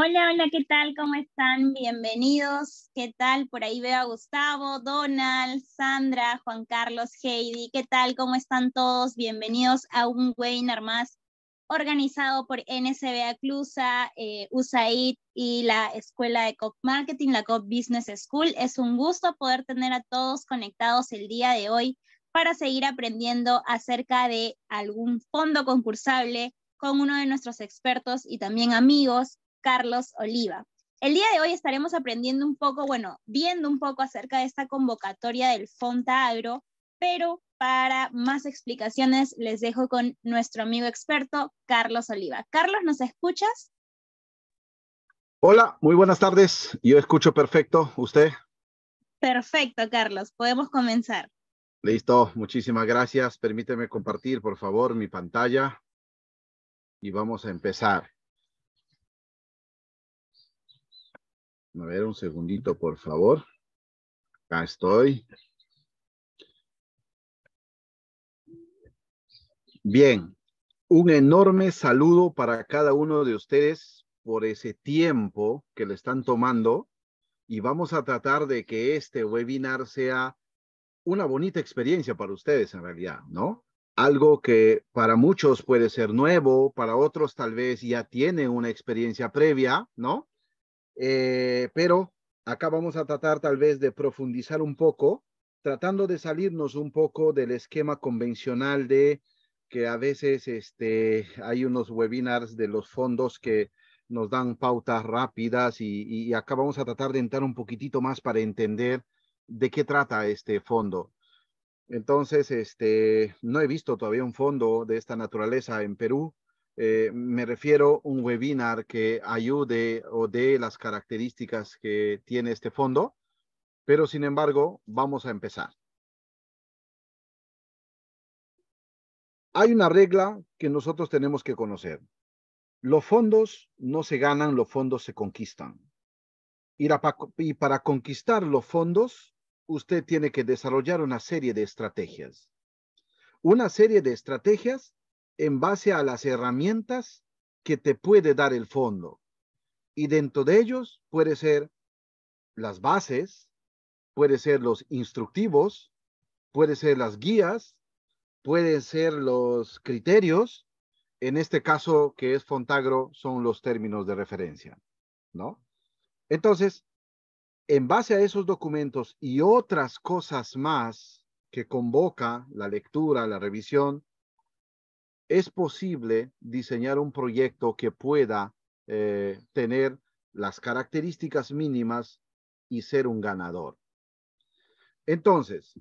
Hola, hola, ¿qué tal? ¿Cómo están? Bienvenidos. ¿Qué tal? Por ahí veo a Gustavo, Donald, Sandra, Juan Carlos, Heidi. ¿Qué tal? ¿Cómo están todos? Bienvenidos a un webinar más organizado por NSBA, Clusa, eh, USAID y la Escuela de COP Marketing, la COP Business School. Es un gusto poder tener a todos conectados el día de hoy para seguir aprendiendo acerca de algún fondo concursable con uno de nuestros expertos y también amigos Carlos Oliva. El día de hoy estaremos aprendiendo un poco, bueno, viendo un poco acerca de esta convocatoria del Fonta Agro, pero para más explicaciones les dejo con nuestro amigo experto, Carlos Oliva. Carlos, ¿nos escuchas? Hola, muy buenas tardes. Yo escucho perfecto. ¿Usted? Perfecto, Carlos. Podemos comenzar. Listo, muchísimas gracias. Permíteme compartir, por favor, mi pantalla y vamos a empezar. A ver, un segundito, por favor. Acá estoy. Bien, un enorme saludo para cada uno de ustedes por ese tiempo que le están tomando y vamos a tratar de que este webinar sea una bonita experiencia para ustedes en realidad, ¿no? Algo que para muchos puede ser nuevo, para otros tal vez ya tiene una experiencia previa, ¿no? Eh, pero acá vamos a tratar tal vez de profundizar un poco, tratando de salirnos un poco del esquema convencional de que a veces este, hay unos webinars de los fondos que nos dan pautas rápidas y, y acá vamos a tratar de entrar un poquitito más para entender de qué trata este fondo. Entonces, este, no he visto todavía un fondo de esta naturaleza en Perú. Eh, me refiero a un webinar que ayude o dé las características que tiene este fondo, pero sin embargo, vamos a empezar. Hay una regla que nosotros tenemos que conocer. Los fondos no se ganan, los fondos se conquistan. Y para conquistar los fondos, usted tiene que desarrollar una serie de estrategias. Una serie de estrategias en base a las herramientas que te puede dar el fondo. Y dentro de ellos puede ser las bases, puede ser los instructivos, puede ser las guías, pueden ser los criterios. En este caso, que es Fontagro, son los términos de referencia, ¿no? Entonces, en base a esos documentos y otras cosas más que convoca la lectura, la revisión, es posible diseñar un proyecto que pueda eh, tener las características mínimas y ser un ganador. Entonces,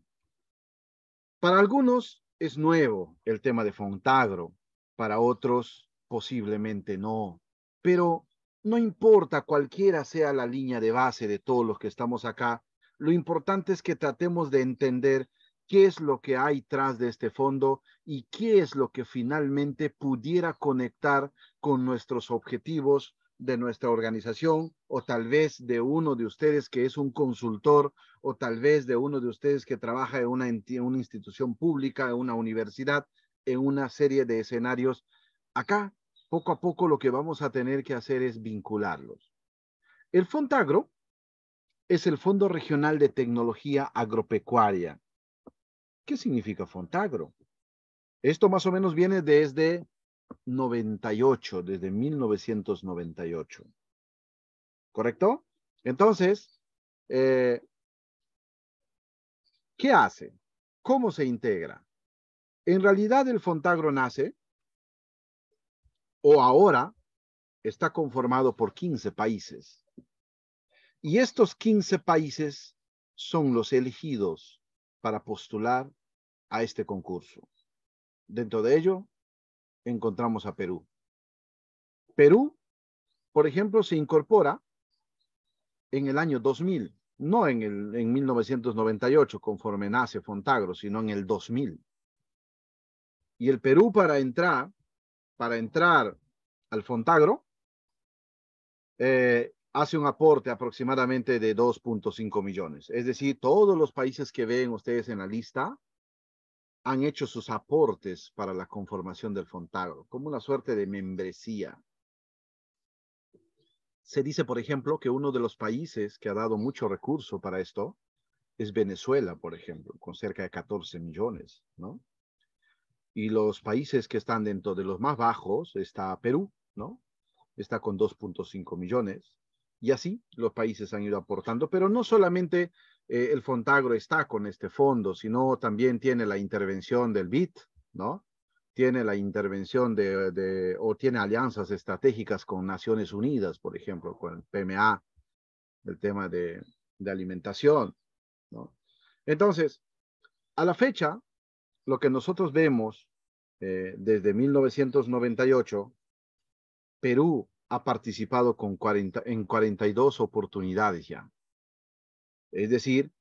para algunos es nuevo el tema de Fontagro, para otros posiblemente no, pero no importa cualquiera sea la línea de base de todos los que estamos acá, lo importante es que tratemos de entender qué es lo que hay tras de este fondo y qué es lo que finalmente pudiera conectar con nuestros objetivos de nuestra organización o tal vez de uno de ustedes que es un consultor o tal vez de uno de ustedes que trabaja en una, institución pública, en una universidad, en una serie de escenarios. Acá, poco a poco, lo que vamos a tener que hacer es vincularlos. El Fontagro es el Fondo Regional de Tecnología Agropecuaria ¿Qué significa Fontagro? Esto más o menos viene desde 98, desde 1998. ¿Correcto? Entonces, eh, ¿qué hace? ¿Cómo se integra? En realidad el Fontagro nace o ahora está conformado por 15 países. Y estos 15 países son los elegidos para postular a este concurso. Dentro de ello, encontramos a Perú. Perú, por ejemplo, se incorpora en el año 2000, no en, el, en 1998, conforme nace Fontagro, sino en el 2000. Y el Perú para entrar, para entrar al Fontagro, eh, hace un aporte aproximadamente de 2.5 millones. Es decir, todos los países que ven ustedes en la lista han hecho sus aportes para la conformación del Fontagro, como una suerte de membresía. Se dice, por ejemplo, que uno de los países que ha dado mucho recurso para esto es Venezuela, por ejemplo, con cerca de 14 millones, ¿no? Y los países que están dentro de los más bajos está Perú, ¿no? Está con 2.5 millones. Y así los países han ido aportando, pero no solamente eh, el Fontagro está con este fondo, sino también tiene la intervención del BIT, ¿no? Tiene la intervención de, o tiene alianzas estratégicas con Naciones Unidas, por ejemplo, con el PMA, el tema de, de alimentación, ¿no? Entonces, a la fecha, lo que nosotros vemos eh, desde 1998, Perú ha participado con 40, en 42 oportunidades ya. Es decir,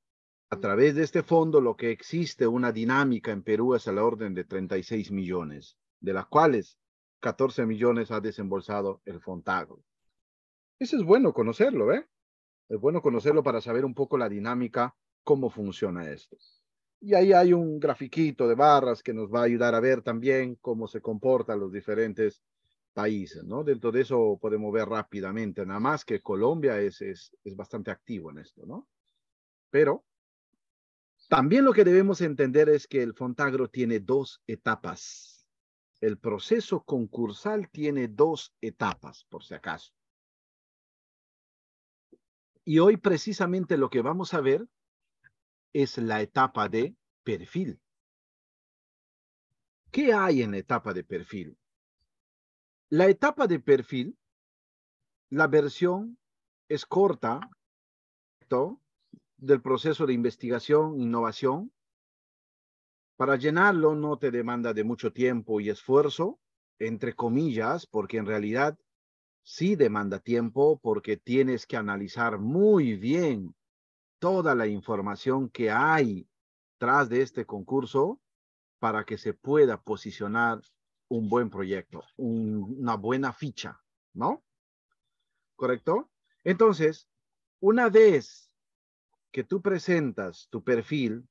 a través de este fondo lo que existe una dinámica en Perú es a la orden de 36 millones, de las cuales 14 millones ha desembolsado el Fontagro Eso es bueno conocerlo, ¿eh? Es bueno conocerlo para saber un poco la dinámica, cómo funciona esto. Y ahí hay un grafiquito de barras que nos va a ayudar a ver también cómo se comportan los diferentes países, ¿no? Dentro de eso podemos ver rápidamente, nada más que Colombia es, es, es bastante activo en esto, ¿no? Pero también lo que debemos entender es que el Fontagro tiene dos etapas. El proceso concursal tiene dos etapas, por si acaso. Y hoy precisamente lo que vamos a ver es la etapa de perfil. ¿Qué hay en la etapa de perfil? La etapa de perfil, la versión es corta, del proceso de investigación, innovación. Para llenarlo no te demanda de mucho tiempo y esfuerzo, entre comillas, porque en realidad sí demanda tiempo porque tienes que analizar muy bien toda la información que hay tras de este concurso para que se pueda posicionar un buen proyecto, una buena ficha, ¿no? ¿Correcto? Entonces, una vez tú presentas tu perfil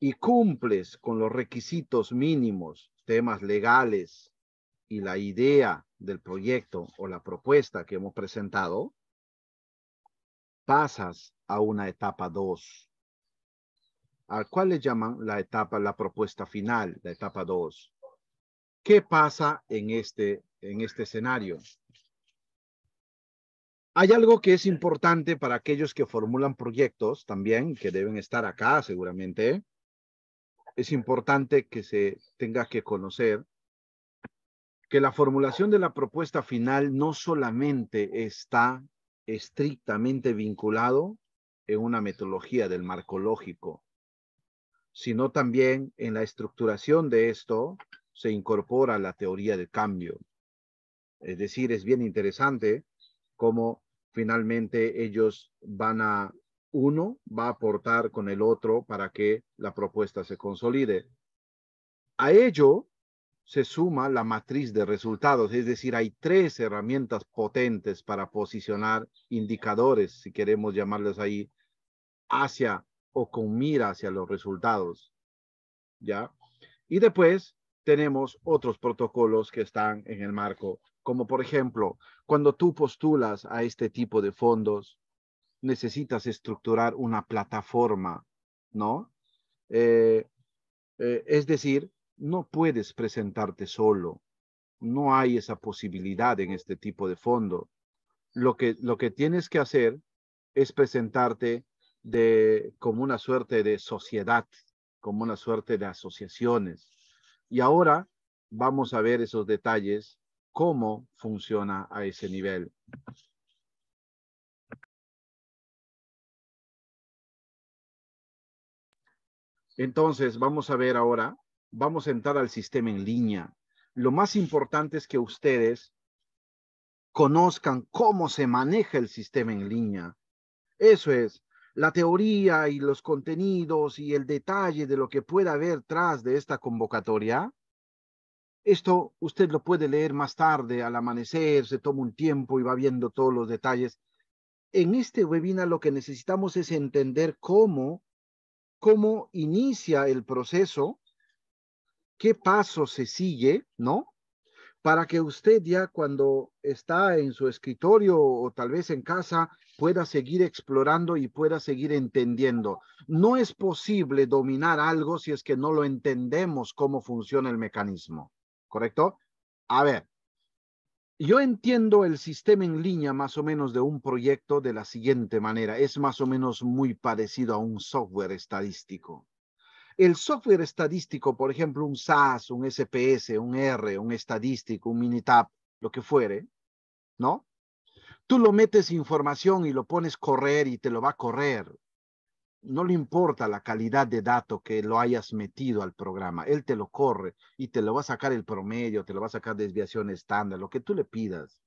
y cumples con los requisitos mínimos, temas legales y la idea del proyecto o la propuesta que hemos presentado, pasas a una etapa 2, al cual le llaman la etapa, la propuesta final, la etapa 2. ¿Qué pasa en este, en este escenario? Hay algo que es importante para aquellos que formulan proyectos también, que deben estar acá seguramente. Es importante que se tenga que conocer que la formulación de la propuesta final no solamente está estrictamente vinculado en una metodología del marco lógico, sino también en la estructuración de esto se incorpora la teoría del cambio. Es decir, es bien interesante cómo finalmente ellos van a, uno va a aportar con el otro para que la propuesta se consolide. A ello se suma la matriz de resultados, es decir, hay tres herramientas potentes para posicionar indicadores, si queremos llamarles ahí, hacia o con mira hacia los resultados. ¿Ya? Y después tenemos otros protocolos que están en el marco como por ejemplo, cuando tú postulas a este tipo de fondos, necesitas estructurar una plataforma, ¿no? Eh, eh, es decir, no puedes presentarte solo, no hay esa posibilidad en este tipo de fondo. Lo que, lo que tienes que hacer es presentarte de, como una suerte de sociedad, como una suerte de asociaciones. Y ahora vamos a ver esos detalles cómo funciona a ese nivel. Entonces, vamos a ver ahora, vamos a entrar al sistema en línea. Lo más importante es que ustedes conozcan cómo se maneja el sistema en línea. Eso es, la teoría y los contenidos y el detalle de lo que pueda haber tras de esta convocatoria esto usted lo puede leer más tarde, al amanecer, se toma un tiempo y va viendo todos los detalles. En este webinar lo que necesitamos es entender cómo, cómo inicia el proceso, qué paso se sigue, ¿no? Para que usted ya cuando está en su escritorio o tal vez en casa pueda seguir explorando y pueda seguir entendiendo. No es posible dominar algo si es que no lo entendemos cómo funciona el mecanismo. ¿correcto? A ver, yo entiendo el sistema en línea más o menos de un proyecto de la siguiente manera. Es más o menos muy parecido a un software estadístico. El software estadístico, por ejemplo, un SAS, un SPS, un R, un estadístico, un Minitab, lo que fuere, ¿no? Tú lo metes información y lo pones correr y te lo va a correr no le importa la calidad de dato que lo hayas metido al programa, él te lo corre y te lo va a sacar el promedio, te lo va a sacar desviación estándar, lo que tú le pidas.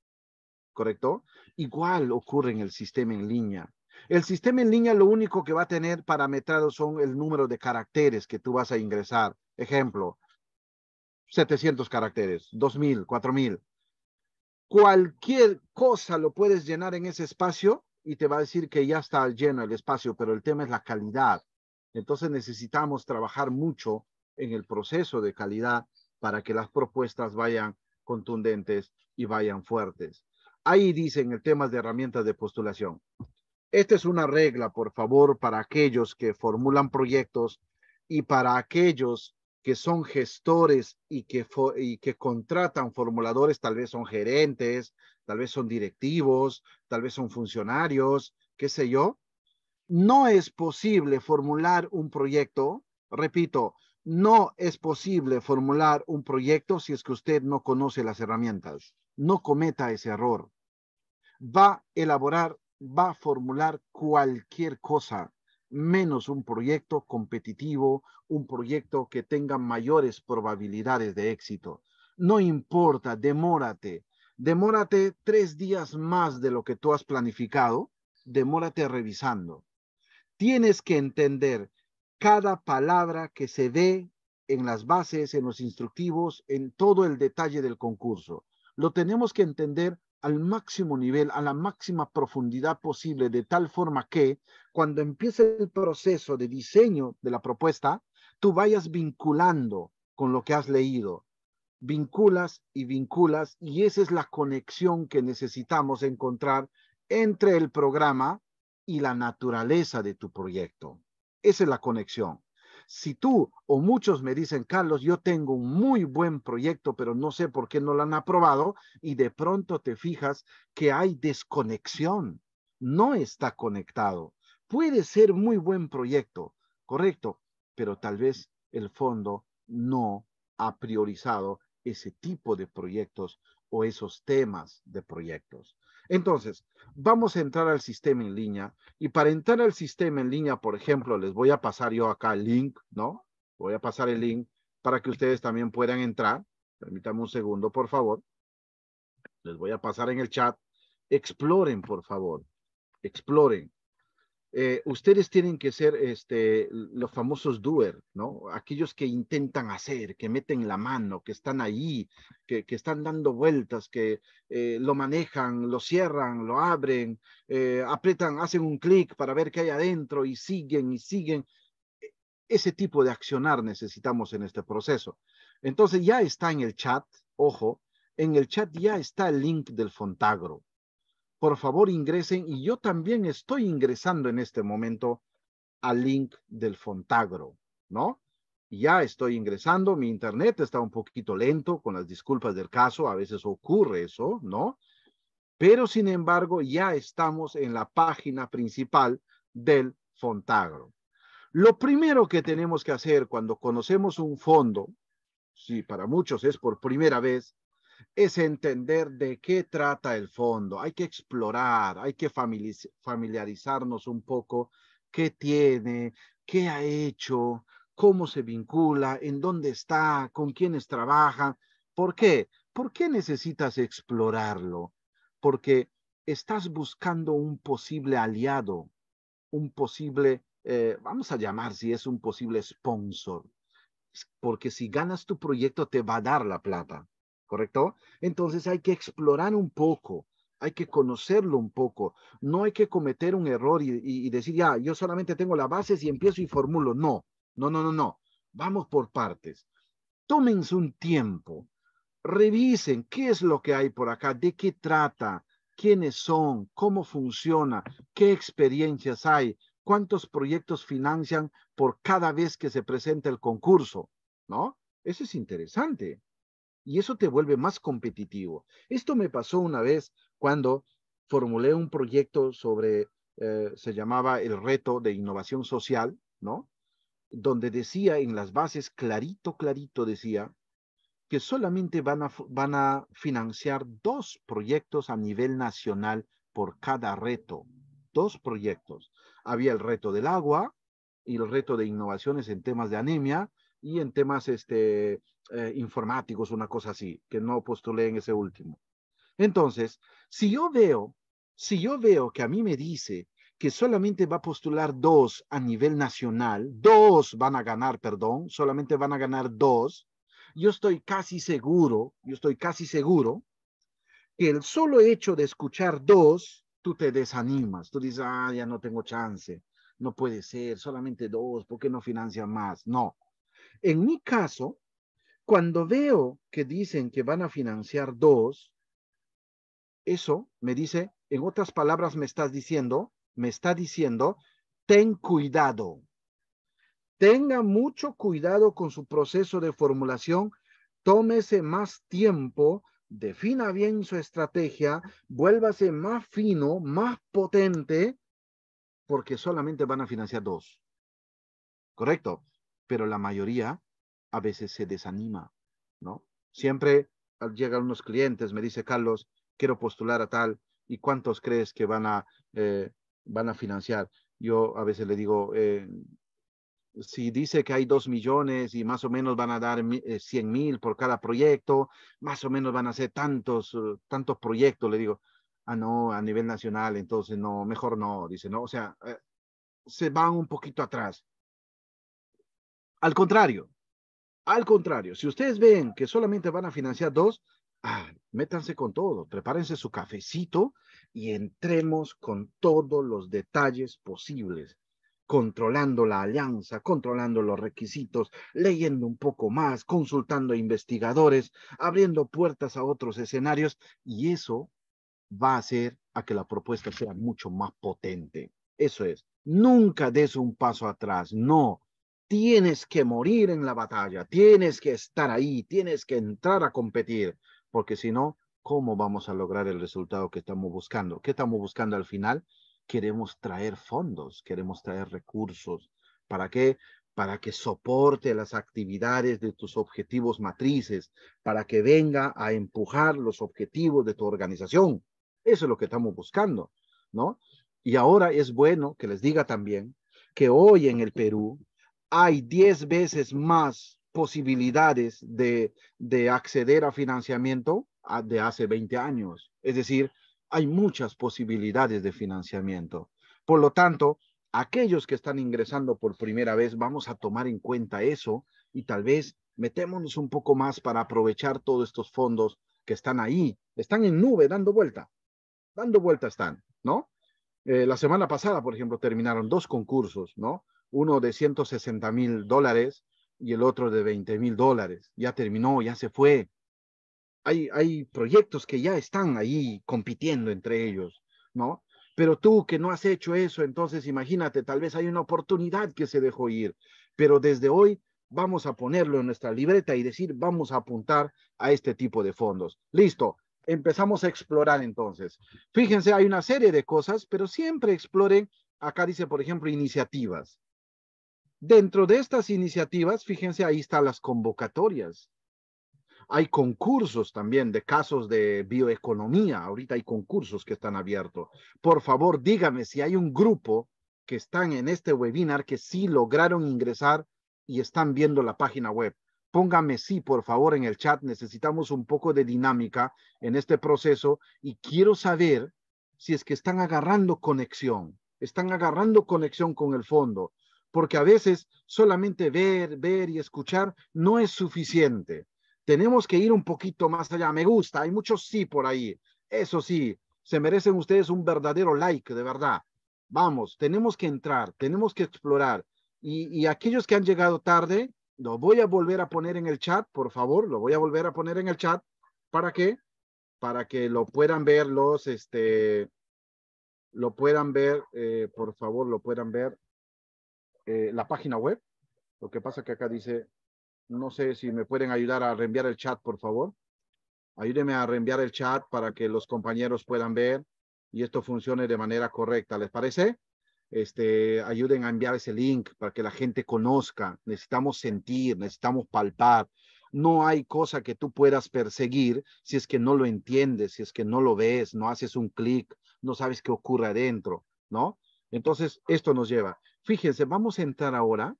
¿Correcto? Igual ocurre en el sistema en línea. El sistema en línea lo único que va a tener parametrado son el número de caracteres que tú vas a ingresar. Ejemplo, 700 caracteres, 2000, 4000. Cualquier cosa lo puedes llenar en ese espacio y te va a decir que ya está lleno el espacio, pero el tema es la calidad. Entonces necesitamos trabajar mucho en el proceso de calidad para que las propuestas vayan contundentes y vayan fuertes. Ahí dicen el tema de herramientas de postulación. Esta es una regla, por favor, para aquellos que formulan proyectos y para aquellos que son gestores y que, y que contratan formuladores, tal vez son gerentes, tal vez son directivos, tal vez son funcionarios, qué sé yo. No es posible formular un proyecto, repito, no es posible formular un proyecto si es que usted no conoce las herramientas. No cometa ese error. Va a elaborar, va a formular cualquier cosa menos un proyecto competitivo, un proyecto que tenga mayores probabilidades de éxito. No importa, demórate. Demórate tres días más de lo que tú has planificado, demórate revisando. Tienes que entender cada palabra que se ve en las bases, en los instructivos, en todo el detalle del concurso. Lo tenemos que entender al máximo nivel, a la máxima profundidad posible, de tal forma que cuando empiece el proceso de diseño de la propuesta, tú vayas vinculando con lo que has leído. Vinculas y vinculas, y esa es la conexión que necesitamos encontrar entre el programa y la naturaleza de tu proyecto. Esa es la conexión. Si tú o muchos me dicen, Carlos, yo tengo un muy buen proyecto, pero no sé por qué no lo han aprobado, y de pronto te fijas que hay desconexión, no está conectado. Puede ser muy buen proyecto, correcto, pero tal vez el fondo no ha priorizado ese tipo de proyectos o esos temas de proyectos. Entonces, vamos a entrar al sistema en línea y para entrar al sistema en línea, por ejemplo, les voy a pasar yo acá el link, ¿no? Voy a pasar el link para que ustedes también puedan entrar. Permítanme un segundo, por favor. Les voy a pasar en el chat. Exploren, por favor. Exploren. Eh, ustedes tienen que ser este, los famosos doer, ¿no? Aquellos que intentan hacer, que meten la mano, que están ahí, que, están dando vueltas, que eh, lo manejan, lo cierran, lo abren, eh, apretan, hacen un clic para ver qué hay adentro y siguen y siguen. Ese tipo de accionar necesitamos en este proceso. Entonces ya está en el chat, ojo, en el chat ya está el link del Fontagro por favor ingresen y yo también estoy ingresando en este momento al link del Fontagro, ¿no? Ya estoy ingresando, mi internet está un poquito lento con las disculpas del caso, a veces ocurre eso, ¿no? Pero sin embargo, ya estamos en la página principal del Fontagro. Lo primero que tenemos que hacer cuando conocemos un fondo, si para muchos es por primera vez, es entender de qué trata el fondo. Hay que explorar, hay que familiarizarnos un poco qué tiene, qué ha hecho, cómo se vincula, en dónde está, con quiénes trabaja. ¿Por qué? ¿Por qué necesitas explorarlo? Porque estás buscando un posible aliado, un posible, eh, vamos a llamar si es un posible sponsor, porque si ganas tu proyecto te va a dar la plata, ¿correcto? Entonces hay que explorar un poco, hay que conocerlo un poco, no hay que cometer un error y, decir, ya, yo solamente tengo las bases y empiezo y formulo. No, no, no, no, no. Vamos por partes. Tómense un tiempo, revisen qué es lo que hay por acá, de qué trata, quiénes son, cómo funciona, qué experiencias hay, cuántos proyectos financian por cada vez que se presenta el concurso, ¿no? Eso es interesante y eso te vuelve más competitivo. Esto me pasó una vez cuando formulé un proyecto sobre, eh, se llamaba el reto de innovación social, ¿no? Donde decía en las bases, clarito, clarito decía, que solamente van a, van a financiar dos proyectos a nivel nacional por cada reto. Dos proyectos. Había el reto del agua y el reto de innovaciones en temas de anemia y en temas este, eh, informáticos, una cosa así, que no postulé en ese último. Entonces, si yo veo, si yo veo que a mí me dice que solamente va a postular dos a nivel nacional, dos van a ganar, perdón, solamente van a ganar dos, yo estoy casi seguro, yo estoy casi seguro que el solo hecho de escuchar dos, tú te desanimas, tú dices, ah, ya no tengo chance, no puede ser, solamente dos, ¿por qué no financia más? No. En mi caso, cuando veo que dicen que van a financiar dos, eso me dice, en otras palabras, me estás diciendo, me está diciendo, ten cuidado. Tenga mucho cuidado con su proceso de formulación. Tómese más tiempo, defina bien su estrategia, vuélvase más fino, más potente, porque solamente van a financiar dos. Correcto. Pero la mayoría a veces se desanima, ¿no? Siempre ah, llegan unos clientes, me dice Carlos, quiero postular a tal, ¿y cuántos crees que van a, eh, van a financiar? Yo a veces le digo, eh, si dice que hay dos millones y más o menos van a dar 100 eh, mil por cada proyecto, más o menos van a ser tantos, tantos proyectos, le digo, ah, no, a nivel nacional, entonces no, mejor no, dice, no, o sea, se van un poquito atrás. Al contrario, al contrario, si ustedes ven que solamente van a financiar dos, ah, métanse con todo, prepárense su cafecito y entremos con todos los detalles posibles, controlando la alianza, controlando los requisitos, leyendo un poco más, consultando a investigadores, abriendo puertas a otros escenarios y eso va a hacer a que la propuesta sea mucho más potente. Eso es, nunca des un paso atrás, no, tienes que morir en la batalla, tienes que estar ahí, tienes que entrar a competir, porque si no, ¿cómo vamos a lograr el resultado que estamos buscando? ¿Qué estamos buscando al final? Queremos traer fondos, queremos traer recursos. ¿Para qué? Para que soporte las actividades de tus objetivos matrices, para que venga a empujar los objetivos de tu organización. Eso es lo que estamos buscando, ¿no? Y ahora es bueno que les diga también que hoy en el Perú hay 10 veces más posibilidades de, acceder a financiamiento de hace 20 años. Es decir, hay muchas posibilidades de financiamiento. Por lo tanto, aquellos que están ingresando por primera vez, vamos a tomar en cuenta eso y tal vez metémonos un poco más para aprovechar todos estos fondos que están ahí, están en nube dando vuelta, dando vuelta están, ¿no? Eh, la semana pasada, por ejemplo, terminaron dos concursos, ¿no? uno de 160 mil dólares y el otro de 20 mil dólares. Ya terminó, ya se fue. Hay, proyectos que ya están ahí compitiendo entre ellos, ¿no? Pero tú que no has hecho eso, entonces imagínate, tal vez hay una oportunidad que se dejó ir, pero desde hoy vamos a ponerlo en nuestra libreta y decir, vamos a apuntar a este tipo de fondos. Listo, empezamos a explorar entonces. Fíjense, hay una serie de cosas, pero siempre exploren, acá dice, por ejemplo, iniciativas. Dentro de estas iniciativas, fíjense, ahí están las convocatorias. Hay concursos también de casos de bioeconomía. Ahorita hay concursos que están abiertos. Por favor, dígame si hay un grupo que están en este webinar que sí lograron ingresar y están viendo la página web. Póngame sí, por favor, en el chat. Necesitamos un poco de dinámica en este proceso y quiero saber si es que están agarrando conexión, están agarrando conexión con el fondo, porque a veces solamente ver, ver y escuchar no es suficiente. Tenemos que ir un poquito más allá. Me gusta, hay muchos sí por ahí. Eso sí, se merecen ustedes un verdadero like, de verdad. Vamos, tenemos que entrar, tenemos que explorar. Y, aquellos que han llegado tarde, lo voy a volver a poner en el chat, por favor, lo voy a volver a poner en el chat. ¿Para qué? Para que lo puedan ver los, este, lo puedan ver, eh, por favor, lo puedan ver eh, la página web. Lo que pasa que acá dice, no sé si me pueden ayudar a reenviar el chat, por favor. Ayúdenme a reenviar el chat para que los compañeros puedan ver y esto funcione de manera correcta. ¿Les parece? Este, ayuden a enviar ese link para que la gente conozca. Necesitamos sentir, necesitamos palpar. No hay cosa que tú puedas perseguir si es que no lo entiendes, si es que no lo ves, no haces un clic, no sabes qué ocurre adentro, ¿no? Entonces, esto nos lleva fíjense, vamos a entrar ahora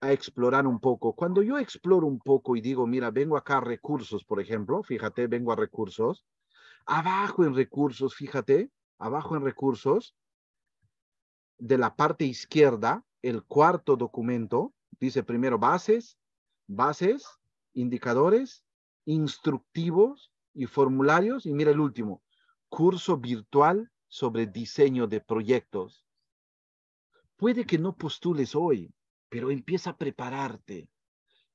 a explorar un poco. Cuando yo exploro un poco y digo, mira, vengo acá a recursos, por ejemplo, fíjate, vengo a recursos, abajo en recursos, fíjate, abajo en recursos, de la parte izquierda, el cuarto documento, dice primero bases, bases, indicadores, instructivos y formularios, y mira el último, curso virtual sobre diseño de proyectos. Puede que no postules hoy, pero empieza a prepararte.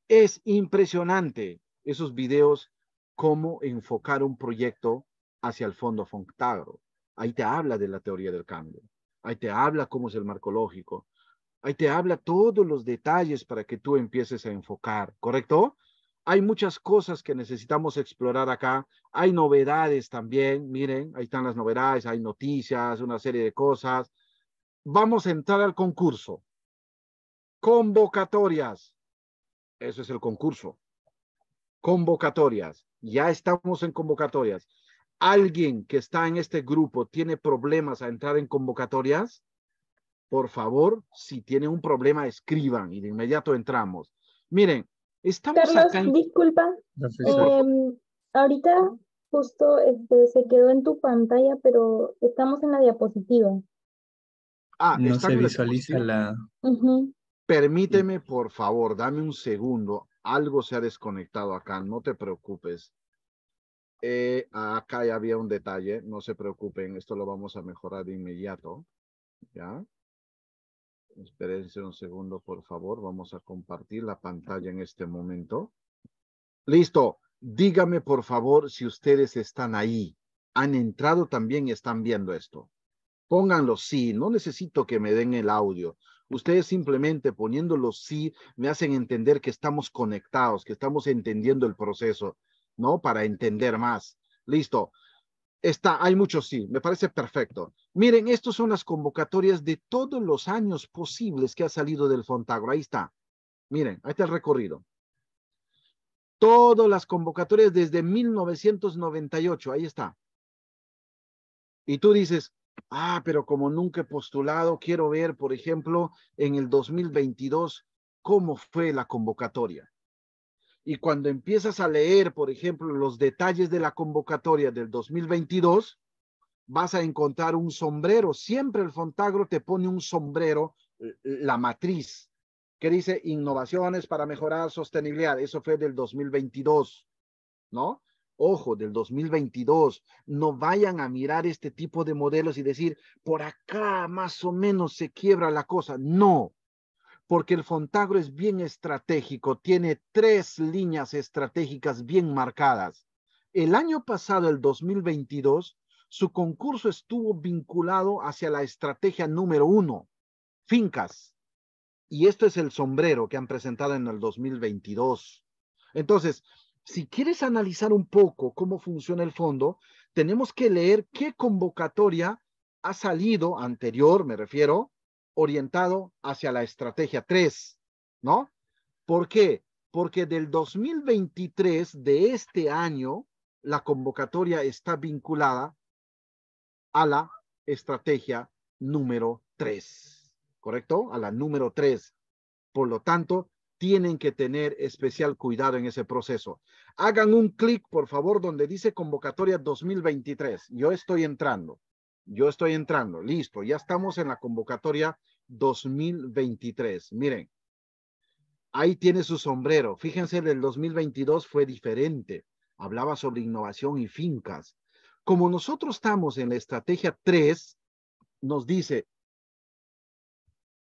Es impresionante esos videos, cómo enfocar un proyecto hacia el fondo Fontagro. Ahí te habla de la teoría del cambio. Ahí te habla cómo es el marco lógico. Ahí te habla todos los detalles para que tú empieces a enfocar, ¿correcto? Hay muchas cosas que necesitamos explorar acá. Hay novedades también, miren, ahí están las novedades, hay noticias, una serie de cosas. Vamos a entrar al concurso. Convocatorias. Eso es el concurso. Convocatorias. Ya estamos en convocatorias. ¿Alguien que está en este grupo tiene problemas a entrar en convocatorias? Por favor, si tiene un problema, escriban y de inmediato entramos. Miren, estamos Carlos, disculpa. Em, ahorita justo este, se quedó en tu pantalla, pero estamos en la diapositiva. Ah, se visualiza la... Permíteme, por favor, dame un segundo. Algo se ha desconectado acá, no te preocupes. Eh, acá ya había un detalle, no se preocupen, esto lo vamos a mejorar de inmediato. ¿Ya? Espérense un segundo, por favor. Vamos a compartir la pantalla en este momento. Listo. Dígame, por favor, si ustedes están ahí. ¿Han entrado también y están viendo esto? Pónganlo sí, no necesito que me den el audio. Ustedes simplemente poniéndolo sí me hacen entender que estamos conectados, que estamos entendiendo el proceso, ¿no? Para entender más. Listo. Está, hay muchos sí, me parece perfecto. Miren, estas son las convocatorias de todos los años posibles que ha salido del Fontagro. Ahí está. Miren, ahí está el recorrido. Todas las convocatorias desde 1998, ahí está. Y tú dices, ah, pero como nunca he postulado, quiero ver, por ejemplo, en el 2022, cómo fue la convocatoria. Y cuando empiezas a leer, por ejemplo, los detalles de la convocatoria del 2022, vas a encontrar un sombrero. Siempre el Fontagro te pone un sombrero, eh, eh, la matriz, que dice innovaciones para mejorar sostenibilidad. Eso fue del 2022, ¿no? ojo, del 2022, no vayan a mirar este tipo de modelos y decir, por acá más o menos se quiebra la cosa. No, porque el Fontagro es bien estratégico, tiene tres líneas estratégicas bien marcadas. El año pasado, el 2022, su concurso estuvo vinculado hacia la estrategia número uno, fincas. Y esto es el sombrero que han presentado en el 2022. Entonces, si quieres analizar un poco cómo funciona el fondo, tenemos que leer qué convocatoria ha salido anterior, me refiero, orientado hacia la estrategia 3, ¿no? ¿Por qué? Porque del 2023 de este año, la convocatoria está vinculada a la estrategia número 3, ¿correcto? A la número 3. Por lo tanto, tienen que tener especial cuidado en ese proceso. Hagan un clic, por favor, donde dice convocatoria 2023. Yo estoy entrando. Yo estoy entrando. Listo. Ya estamos en la convocatoria 2023. Miren. Ahí tiene su sombrero. Fíjense, el 2022 fue diferente. Hablaba sobre innovación y fincas. Como nosotros estamos en la estrategia 3, nos dice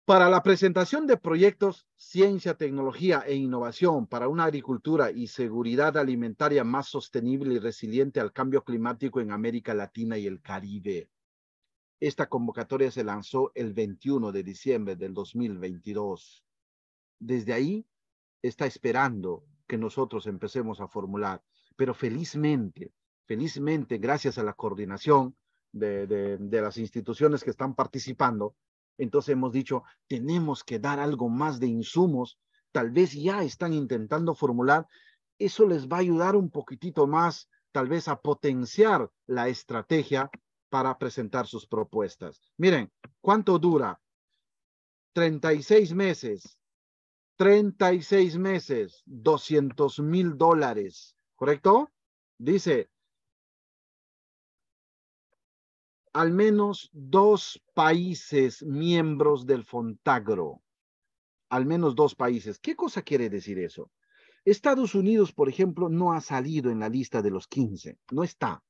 para la presentación de proyectos Ciencia, Tecnología e Innovación para una agricultura y seguridad alimentaria más sostenible y resiliente al cambio climático en América Latina y el Caribe. Esta convocatoria se lanzó el 21 de diciembre del 2022. Desde ahí está esperando que nosotros empecemos a formular, pero felizmente, felizmente, gracias a la coordinación de, de las instituciones que están participando, entonces hemos dicho, tenemos que dar algo más de insumos. Tal vez ya están intentando formular. Eso les va a ayudar un poquitito más, tal vez a potenciar la estrategia para presentar sus propuestas. Miren, ¿cuánto dura? 36 meses. 36 meses, 200 mil dólares, ¿correcto? Dice, al menos dos países miembros del Fontagro. Al menos dos países. ¿Qué cosa quiere decir eso? Estados Unidos, por ejemplo, no ha salido en la lista de los 15. No está.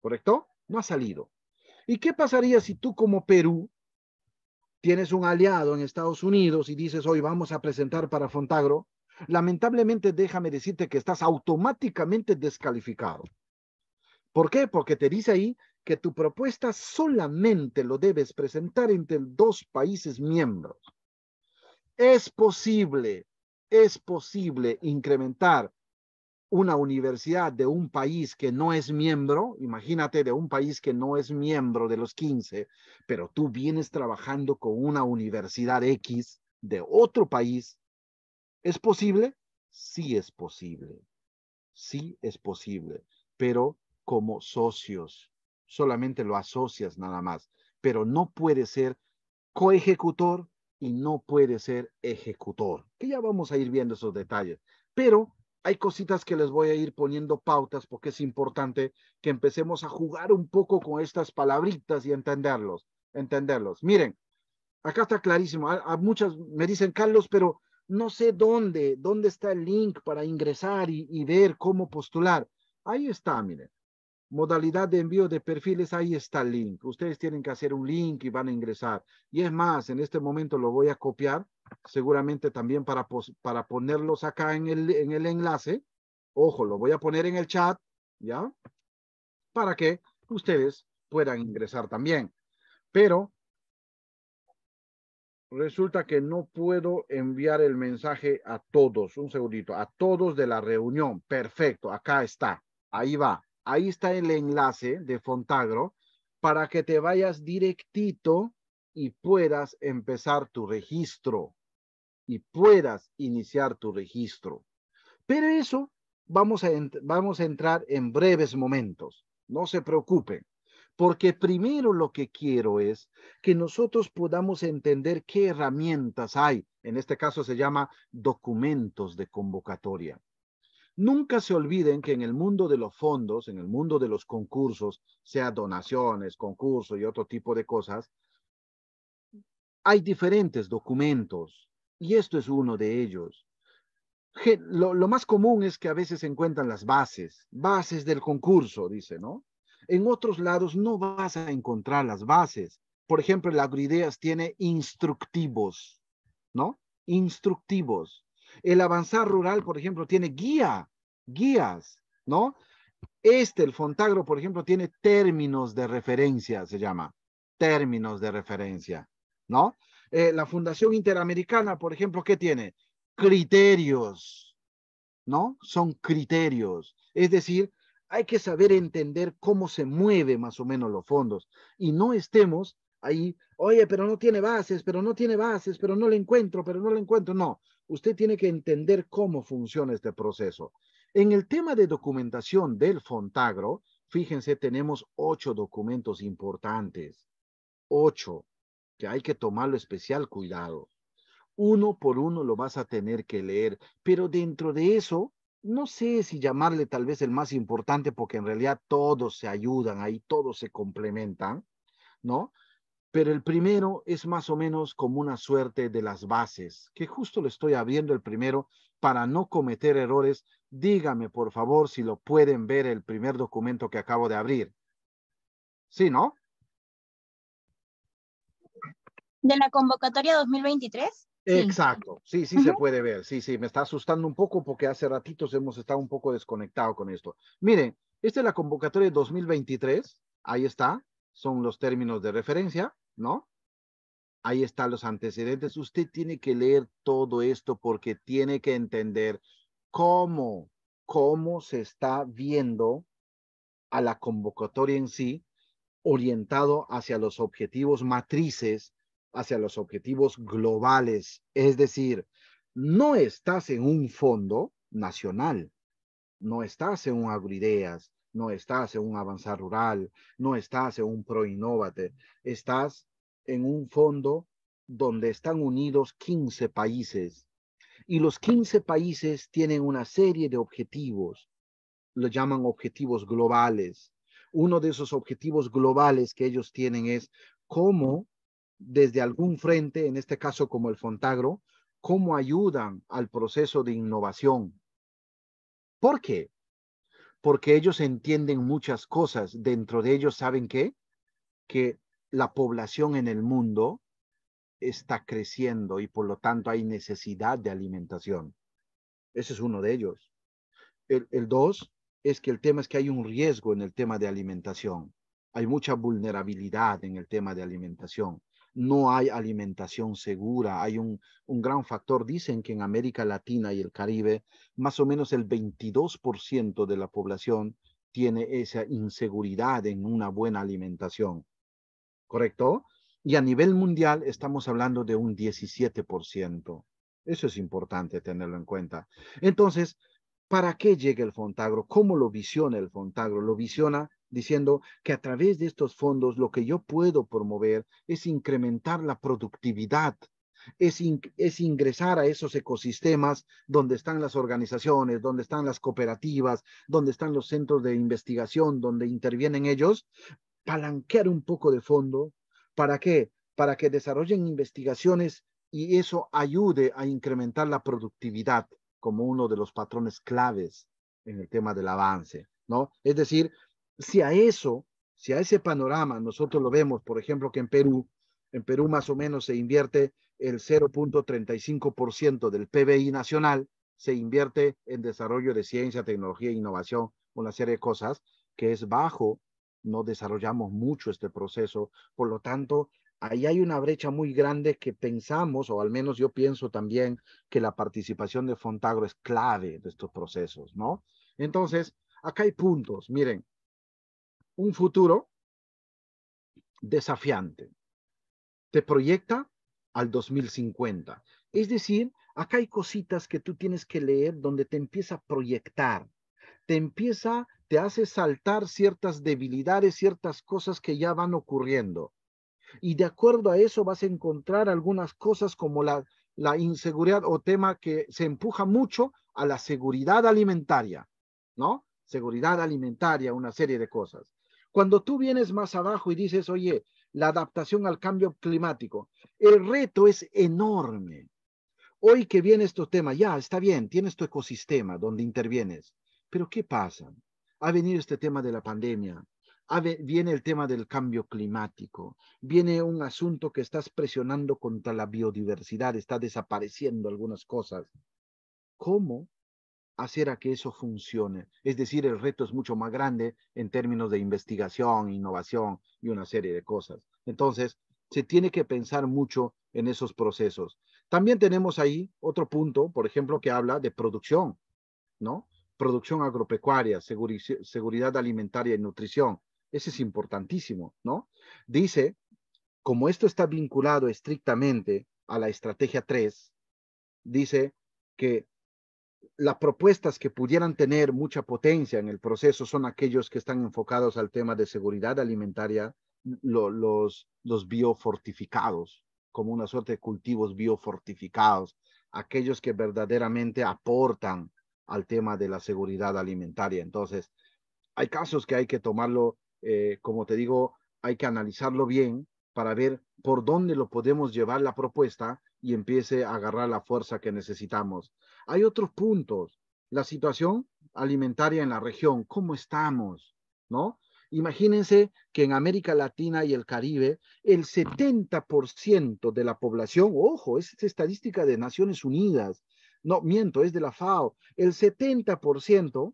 ¿Correcto? No ha salido. ¿Y qué pasaría si tú como Perú tienes un aliado en Estados Unidos y dices, hoy vamos a presentar para Fontagro? Lamentablemente, déjame decirte que estás automáticamente descalificado. ¿Por qué? Porque te dice ahí que tu propuesta solamente lo debes presentar entre dos países miembros. Es posible, es posible incrementar una universidad de un país que no es miembro, imagínate de un país que no es miembro de los 15, pero tú vienes trabajando con una universidad X de otro país, ¿es posible? Sí es posible, sí es posible, pero como socios, solamente lo asocias nada más, pero no puede ser coejecutor y no puede ser ejecutor, que ya vamos a ir viendo esos detalles, pero hay cositas que les voy a ir poniendo pautas porque es importante que empecemos a jugar un poco con estas palabritas y entenderlos, entenderlos. Miren, acá está clarísimo, a, muchas me dicen, Carlos, pero no sé dónde, dónde está el link para ingresar y, y ver cómo postular. Ahí está, miren modalidad de envío de perfiles, ahí está el link. Ustedes tienen que hacer un link y van a ingresar. Y es más, en este momento lo voy a copiar, seguramente también para, para ponerlos acá en el, en el enlace. Ojo, lo voy a poner en el chat, ¿ya? Para que ustedes puedan ingresar también. Pero resulta que no puedo enviar el mensaje a todos. Un segundito, a todos de la reunión. Perfecto, acá está. Ahí va. Ahí está el enlace de Fontagro para que te vayas directito y puedas empezar tu registro y puedas iniciar tu registro. Pero eso vamos a, vamos a entrar en breves momentos. No se preocupen, porque primero lo que quiero es que nosotros podamos entender qué herramientas hay. En este caso se llama documentos de convocatoria. Nunca se olviden que en el mundo de los fondos, en el mundo de los concursos, sea donaciones, concursos y otro tipo de cosas, hay diferentes documentos y esto es uno de ellos. Lo, más común es que a veces se encuentran las bases, bases del concurso, dice, ¿no? En otros lados no vas a encontrar las bases. Por ejemplo, la Grideas tiene instructivos, ¿no? Instructivos. El avanzar rural, por ejemplo, tiene guía, guías, ¿no? Este, el Fontagro, por ejemplo, tiene términos de referencia, se llama, términos de referencia, ¿no? Eh, la Fundación Interamericana, por ejemplo, ¿qué tiene? Criterios, ¿no? Son criterios. Es decir, hay que saber entender cómo se mueven más o menos los fondos y no estemos ahí, oye, pero no tiene bases, pero no tiene bases, pero no le encuentro, pero no le encuentro. No, usted tiene que entender cómo funciona este proceso. En el tema de documentación del Fontagro, fíjense, tenemos ocho documentos importantes. Ocho, que hay que tomarlo especial cuidado. Uno por uno lo vas a tener que leer, pero dentro de eso, no sé si llamarle tal vez el más importante, porque en realidad todos se ayudan ahí, todos se complementan, ¿no? pero el primero es más o menos como una suerte de las bases, que justo le estoy abriendo el primero para no cometer errores. Dígame, por favor, si lo pueden ver el primer documento que acabo de abrir. ¿Sí, no? ¿De la convocatoria 2023? Exacto, sí, sí, se puede ver, sí, sí, me está asustando un poco porque hace ratitos hemos estado un poco desconectados con esto. Miren, esta es la convocatoria 2023, ahí está, son los términos de referencia. ¿no? Ahí están los antecedentes. Usted tiene que leer todo esto porque tiene que entender cómo, cómo se está viendo a la convocatoria en sí, orientado hacia los objetivos matrices, hacia los objetivos globales. Es decir, no estás en un fondo nacional, no estás en un Agroideas no estás en un avanzar rural, no estás en un proinnovate, estás en un fondo donde están unidos 15 países y los 15 países tienen una serie de objetivos, lo llaman objetivos globales. Uno de esos objetivos globales que ellos tienen es cómo desde algún frente, en este caso como el Fontagro, cómo ayudan al proceso de innovación. ¿Por qué? porque ellos entienden muchas cosas. Dentro de ellos, ¿saben qué? Que la población en el mundo está creciendo y por lo tanto hay necesidad de alimentación. Ese es uno de ellos. El, el dos es que el tema es que hay un riesgo en el tema de alimentación. Hay mucha vulnerabilidad en el tema de alimentación no hay alimentación segura, hay un, gran factor. Dicen que en América Latina y el Caribe, más o menos el 22% de la población tiene esa inseguridad en una buena alimentación. ¿Correcto? Y a nivel mundial estamos hablando de un 17%. Eso es importante tenerlo en cuenta. Entonces, ¿para qué llega el Fontagro? ¿Cómo lo visiona el Fontagro? Lo visiona diciendo que a través de estos fondos lo que yo puedo promover es incrementar la productividad, es, ingresar a esos ecosistemas donde están las organizaciones, donde están las cooperativas, donde están los centros de investigación, donde intervienen ellos, palanquear un poco de fondo. ¿Para qué? Para que desarrollen investigaciones y eso ayude a incrementar la productividad como uno de los patrones claves en el tema del avance, ¿no? Es decir, si a eso, si a ese panorama, nosotros lo vemos, por ejemplo, que en Perú, en Perú más o menos se invierte el 0.35% del PBI nacional, se invierte en desarrollo de ciencia, tecnología, e innovación, una serie de cosas, que es bajo, no desarrollamos mucho este proceso, por lo tanto, ahí hay una brecha muy grande que pensamos, o al menos yo pienso también, que la participación de Fontagro es clave de estos procesos, ¿no? Entonces, acá hay puntos, miren, un futuro desafiante. Te proyecta al 2050. Es decir, acá hay cositas que tú tienes que leer donde te empieza a proyectar, te empieza, te hace saltar ciertas debilidades, ciertas cosas que ya van ocurriendo. Y de acuerdo a eso vas a encontrar algunas cosas como la, la inseguridad o tema que se empuja mucho a la seguridad alimentaria, ¿no? Seguridad alimentaria, una serie de cosas. Cuando tú vienes más abajo y dices, oye, la adaptación al cambio climático, el reto es enorme. Hoy que viene este tema, ya está bien, tienes tu ecosistema donde intervienes, pero ¿qué pasa? Ha venido este tema de la pandemia, viene el tema del cambio climático, viene un asunto que estás presionando contra la biodiversidad, está desapareciendo algunas cosas. ¿Cómo hacer a que eso funcione. Es decir, el reto es mucho más grande en términos de investigación, innovación y una serie de cosas. Entonces, se tiene que pensar mucho en esos procesos. También tenemos ahí otro punto, por ejemplo, que habla de producción, ¿no? Producción agropecuaria, seguridad alimentaria y nutrición. Ese es importantísimo, ¿no? Dice, como esto está vinculado estrictamente a la estrategia 3, dice que las propuestas que pudieran tener mucha potencia en el proceso son aquellos que están enfocados al tema de seguridad alimentaria, los, los biofortificados, como una suerte de cultivos biofortificados, aquellos que verdaderamente aportan al tema de la seguridad alimentaria. Entonces, hay casos que hay que tomarlo, eh, como te digo, hay que analizarlo bien para ver por dónde lo podemos llevar la propuesta y empiece a agarrar la fuerza que necesitamos. Hay otros puntos. La situación alimentaria en la región, cómo estamos, ¿no? Imagínense que en América Latina y el Caribe, el 70% de la población, ojo, es estadística de Naciones Unidas, no miento, es de la FAO, el 70%,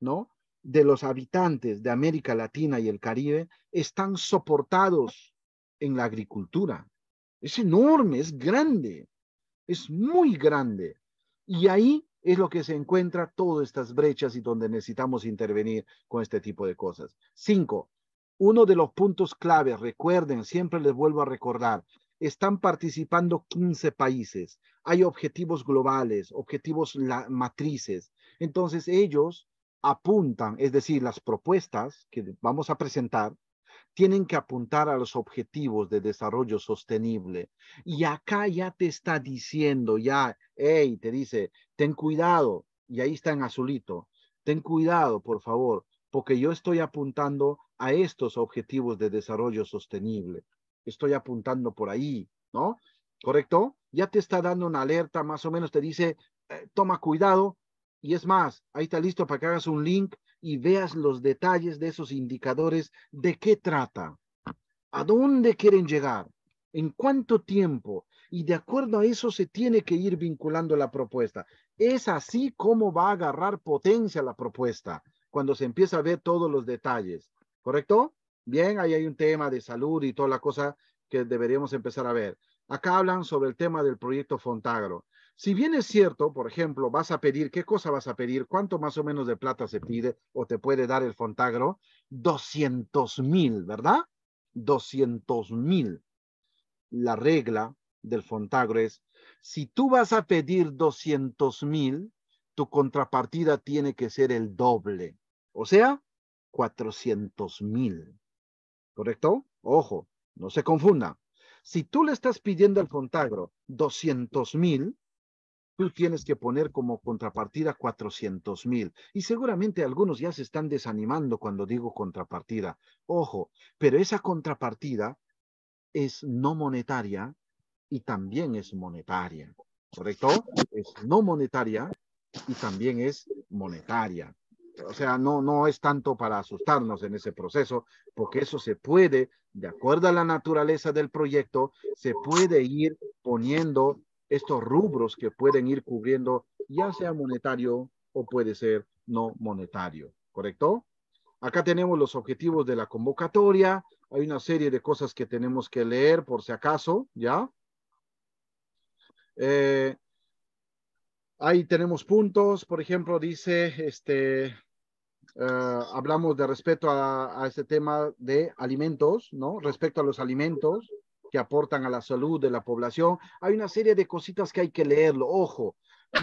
¿no? De los habitantes de América Latina y el Caribe están soportados en la agricultura. Es enorme, es grande, es muy grande. Y ahí es lo que se encuentra todas estas brechas y donde necesitamos intervenir con este tipo de cosas. Cinco, uno de los puntos clave, recuerden, siempre les vuelvo a recordar, están participando 15 países. Hay objetivos globales, objetivos matrices. Entonces ellos apuntan, es decir, las propuestas que vamos a presentar, tienen que apuntar a los objetivos de desarrollo sostenible. Y acá ya te está diciendo, ya, hey, te dice, ten cuidado, y ahí está en azulito, ten cuidado, por favor, porque yo estoy apuntando a estos objetivos de desarrollo sostenible. Estoy apuntando por ahí, ¿no? ¿Correcto? Ya te está dando una alerta, más o menos te dice, eh, toma cuidado, y es más, ahí está listo para que hagas un link y veas los detalles de esos indicadores, de qué trata, a dónde quieren llegar, en cuánto tiempo, y de acuerdo a eso se tiene que ir vinculando la propuesta. Es así como va a agarrar potencia la propuesta cuando se empieza a ver todos los detalles, ¿correcto? Bien, ahí hay un tema de salud y toda la cosa que deberíamos empezar a ver. Acá hablan sobre el tema del proyecto Fontagro. Si bien es cierto, por ejemplo, vas a pedir, ¿qué cosa vas a pedir? ¿Cuánto más o menos de plata se pide o te puede dar el Fontagro? 200 mil, ¿verdad? 200 mil. La regla del Fontagro es, si tú vas a pedir 200 mil, tu contrapartida tiene que ser el doble, o sea, 400 mil. ¿Correcto? Ojo, no se confunda. Si tú le estás pidiendo al Fontagro 200 mil, tú tienes que poner como contrapartida 400 mil. Y seguramente algunos ya se están desanimando cuando digo contrapartida. Ojo, pero esa contrapartida es no monetaria y también es monetaria. ¿Correcto? Es no monetaria y también es monetaria. O sea, no, no es tanto para asustarnos en ese proceso, porque eso se puede, de acuerdo a la naturaleza del proyecto, se puede ir poniendo estos rubros que pueden ir cubriendo, ya sea monetario o puede ser no monetario, ¿correcto? Acá tenemos los objetivos de la convocatoria, hay una serie de cosas que tenemos que leer por si acaso, ¿ya? Eh, ahí tenemos puntos, por ejemplo, dice, este, eh, hablamos de respeto a, a, este tema de alimentos, ¿no? Respecto a los alimentos, que aportan a la salud de la población. Hay una serie de cositas que hay que leerlo. Ojo,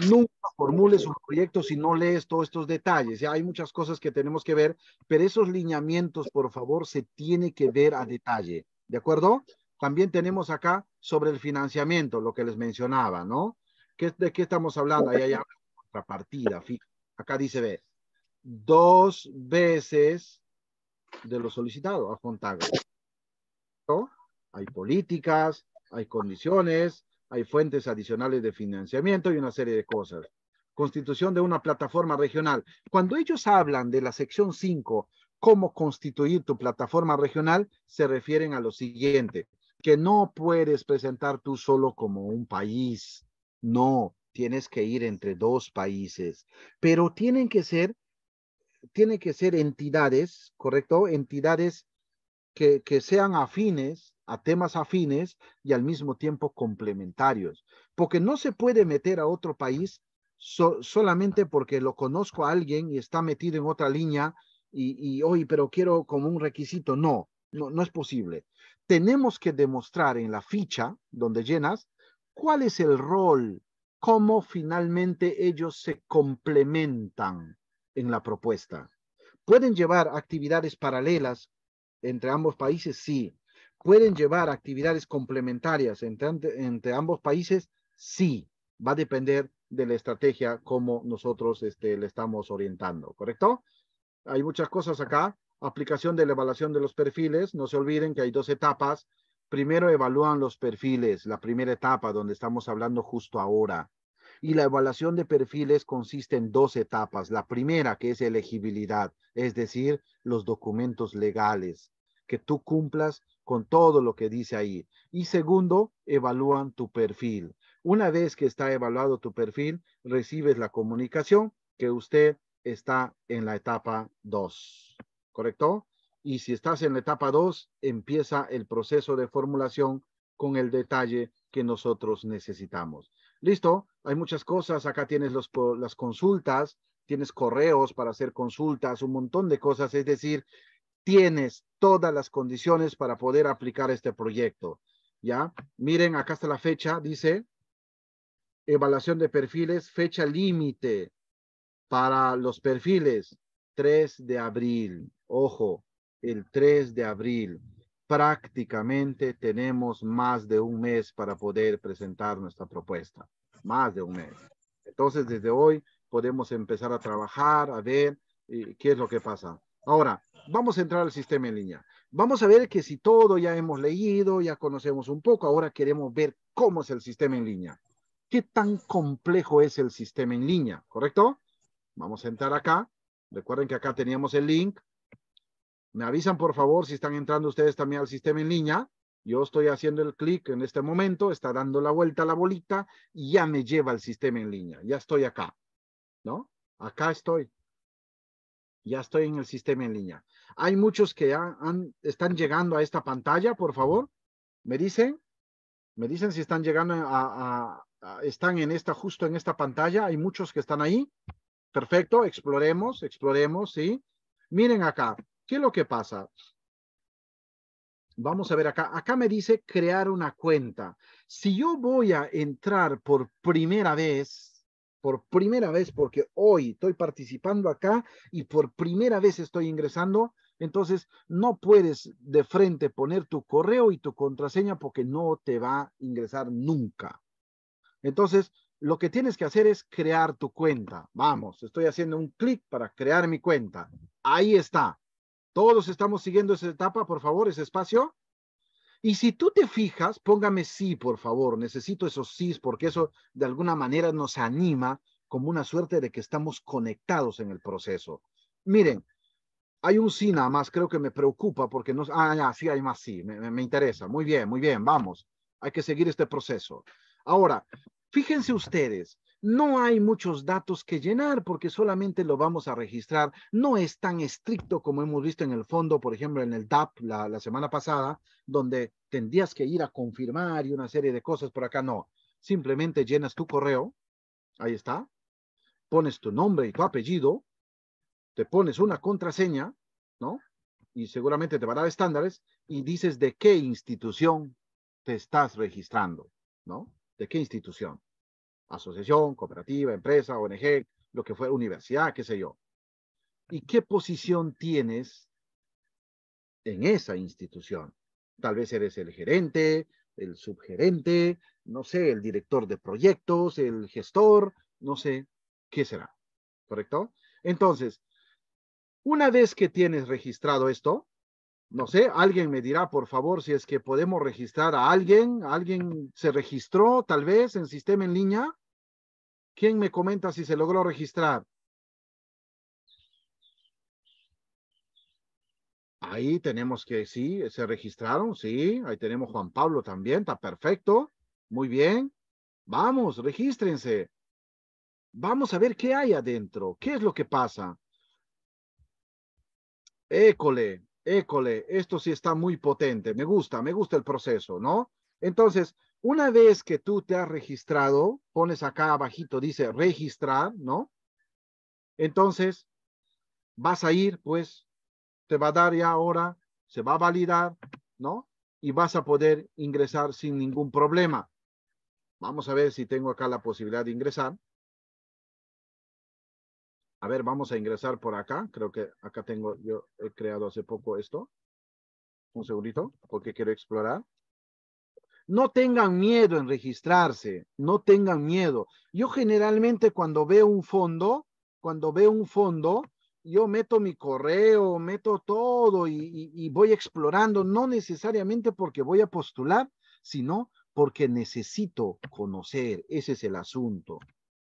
nunca formules un proyecto si no lees todos estos detalles. Ya hay muchas cosas que tenemos que ver, pero esos lineamientos, por favor, se tiene que ver a detalle. ¿De acuerdo? También tenemos acá sobre el financiamiento, lo que les mencionaba, ¿no? ¿Qué, ¿De qué estamos hablando? Ahí hay partida. Acá dice, ve, dos veces de lo solicitado a Fontago. ¿No? Hay políticas, hay condiciones, hay fuentes adicionales de financiamiento y una serie de cosas. Constitución de una plataforma regional. Cuando ellos hablan de la sección 5, cómo constituir tu plataforma regional, se refieren a lo siguiente, que no puedes presentar tú solo como un país. No, tienes que ir entre dos países, pero tienen que ser, que ser entidades, ¿correcto? Entidades que sean afines a temas afines y al mismo tiempo complementarios, porque no se puede meter a otro país solamente porque lo conozco a alguien y está metido en otra línea y, hoy, pero quiero como un requisito. No, no, no es posible. Tenemos que demostrar en la ficha donde llenas cuál es el rol, cómo finalmente ellos se complementan en la propuesta. ¿Pueden llevar actividades paralelas entre ambos países? Sí, ¿Pueden llevar actividades complementarias entre, ambos países? Sí, va a depender de la estrategia como nosotros este, le estamos orientando, ¿correcto? Hay muchas cosas acá. Aplicación de la evaluación de los perfiles. No se olviden que hay dos etapas. Primero evalúan los perfiles, la primera etapa donde estamos hablando justo ahora. Y la evaluación de perfiles consiste en dos etapas. La primera, que es elegibilidad, es decir, los documentos legales, que tú cumplas con todo lo que dice ahí. Y segundo, evalúan tu perfil. Una vez que está evaluado tu perfil, recibes la comunicación que usted está en la etapa 2, ¿correcto? Y si estás en la etapa 2, empieza el proceso de formulación con el detalle que nosotros necesitamos. Listo, hay muchas cosas, acá tienes las consultas, tienes correos para hacer consultas, un montón de cosas, es decir, tienes todas las condiciones para poder aplicar este proyecto. ¿Ya? Miren, acá está la fecha, dice, evaluación de perfiles, fecha límite para los perfiles, 3 de abril. Ojo, el 3 de abril. Prácticamente tenemos más de un mes para poder presentar nuestra propuesta. Más de un mes. Entonces, desde hoy podemos empezar a trabajar, a ver eh, qué es lo que pasa. Ahora, vamos a entrar al sistema en línea. Vamos a ver que si todo ya hemos leído, ya conocemos un poco, ahora queremos ver cómo es el sistema en línea. ¿Qué tan complejo es el sistema en línea? ¿Correcto? Vamos a entrar acá. Recuerden que acá teníamos el link. Me avisan, por favor, si están entrando ustedes también al sistema en línea. Yo estoy haciendo el clic en este momento, está dando la vuelta a la bolita y ya me lleva al sistema en línea. Ya estoy acá, ¿no? Acá estoy ya estoy en el sistema en línea. Hay muchos que ya están llegando a esta pantalla, por favor. Me dicen, me dicen si están llegando a, están en esta, justo en esta pantalla. Hay muchos que están ahí. Perfecto, exploremos, exploremos, ¿sí? Miren acá, ¿qué es lo que pasa? Vamos a ver acá. Acá me dice crear una cuenta. Si yo voy a entrar por primera vez, por primera vez, porque hoy estoy participando acá y por primera vez estoy ingresando, entonces no puedes de frente poner tu correo y tu contraseña porque no te va a ingresar nunca. Entonces, lo que tienes que hacer es crear tu cuenta. Vamos, estoy haciendo un clic para crear mi cuenta. Ahí está. Todos estamos siguiendo esa etapa, por favor, ese espacio. Y si tú te fijas, póngame sí, por favor, necesito esos sí, porque eso de alguna manera nos anima como una suerte de que estamos conectados en el proceso. Miren, hay un sí nada más, creo que me preocupa porque no... Ah, ya, sí, hay más sí, me interesa. Muy bien, muy bien, vamos. Hay que seguir este proceso. Ahora, fíjense ustedes, no hay muchos datos que llenar porque solamente lo vamos a registrar. No es tan estricto como hemos visto en el fondo, por ejemplo, en el DAP la, semana pasada, donde tendrías que ir a confirmar y una serie de cosas por acá. No, simplemente llenas tu correo, ahí está, pones tu nombre y tu apellido, te pones una contraseña, ¿no? Y seguramente te va a dar estándares y dices de qué institución te estás registrando, ¿no? ¿De qué institución? asociación, cooperativa, empresa, ONG, lo que fuera, universidad, qué sé yo. ¿Y qué posición tienes en esa institución? Tal vez eres el gerente, el subgerente, no sé, el director de proyectos, el gestor, no sé qué será, ¿correcto? Entonces, una vez que tienes registrado esto, no sé, alguien me dirá, por favor, si es que podemos registrar a alguien, alguien se registró tal vez en sistema en línea, ¿Quién me comenta si se logró registrar? Ahí tenemos que, sí, se registraron, sí. Ahí tenemos Juan Pablo también, está perfecto. Muy bien. Vamos, regístrense. Vamos a ver qué hay adentro, qué es lo que pasa. École, école, esto sí está muy potente. Me gusta, me gusta el proceso, ¿no? Entonces, una vez que tú te has registrado, pones acá abajito, dice registrar, ¿no? Entonces, vas a ir, pues, te va a dar ya ahora, se va a validar, ¿no? Y vas a poder ingresar sin ningún problema. Vamos a ver si tengo acá la posibilidad de ingresar. A ver, vamos a ingresar por acá. Creo que acá tengo, yo he creado hace poco esto. Un segundito, porque quiero explorar. No tengan miedo en registrarse, no tengan miedo. Yo generalmente cuando veo un fondo, cuando veo un fondo, yo meto mi correo, meto todo y, voy explorando, no necesariamente porque voy a postular, sino porque necesito conocer, ese es el asunto,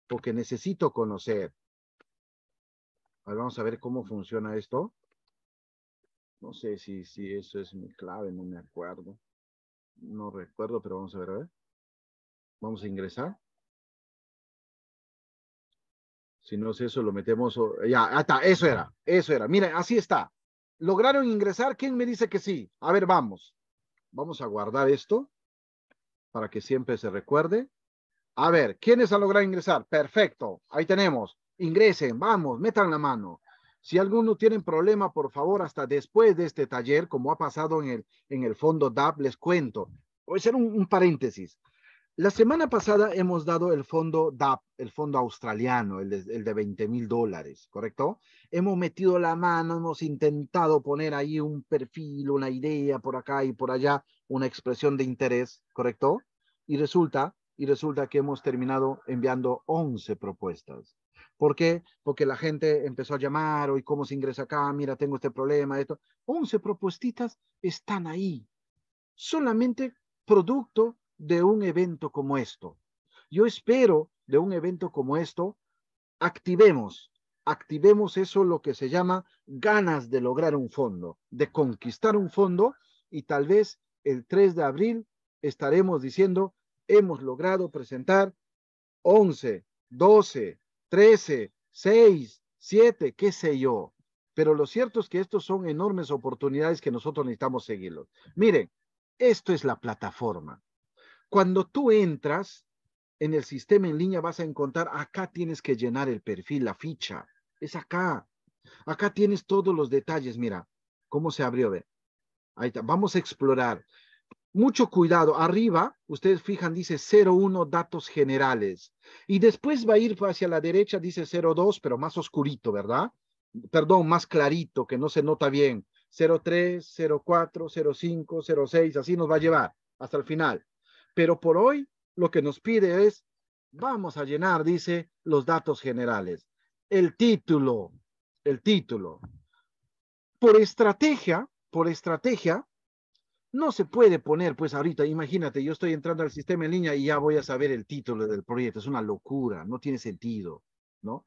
porque necesito conocer. vamos a ver cómo funciona esto. No sé si, si eso es mi clave, no me acuerdo. No recuerdo, pero vamos a ver, a ver. Vamos a ingresar. Si no es eso, lo metemos. Ya, está, eso era, eso era. Mira, así está. ¿Lograron ingresar? ¿Quién me dice que sí? A ver, vamos. Vamos a guardar esto para que siempre se recuerde. A ver, ¿quiénes han logrado ingresar? Perfecto, ahí tenemos. Ingresen, vamos, metan la mano. Si alguno tiene problema, por favor, hasta después de este taller, como ha pasado en el, en el fondo DAP, les cuento. Voy a hacer un, paréntesis. La semana pasada hemos dado el fondo DAP, el fondo australiano, el de, el 20 mil dólares, ¿correcto? Hemos metido la mano, hemos intentado poner ahí un perfil, una idea por acá y por allá, una expresión de interés, ¿correcto? Y resulta, y resulta que hemos terminado enviando 11 propuestas. ¿Por qué? Porque la gente empezó a llamar, hoy cómo se ingresa acá, mira, tengo este problema, esto. 11 propuestitas están ahí, solamente producto de un evento como esto. Yo espero de un evento como esto, activemos, activemos eso lo que se llama ganas de lograr un fondo, de conquistar un fondo y tal vez el 3 de abril estaremos diciendo, hemos logrado presentar 11, 12, 13, 6, 7, qué sé yo. Pero lo cierto es que estos son enormes oportunidades que nosotros necesitamos seguirlos. Miren, esto es la plataforma. Cuando tú entras en el sistema en línea vas a encontrar, acá tienes que llenar el perfil, la ficha. Es acá. Acá tienes todos los detalles. Mira, cómo se abrió. Vamos a explorar mucho cuidado. Arriba, ustedes fijan, dice 01 datos generales. Y después va a ir hacia la derecha, dice 02, pero más oscurito, ¿verdad? Perdón, más clarito, que no se nota bien. 03, 04, 05, 06, así nos va a llevar hasta el final. Pero por hoy lo que nos pide es, vamos a llenar, dice, los datos generales. El título, el título. Por estrategia, por estrategia, no se puede poner, pues ahorita, imagínate, yo estoy entrando al sistema en línea y ya voy a saber el título del proyecto. Es una locura, no tiene sentido, ¿no?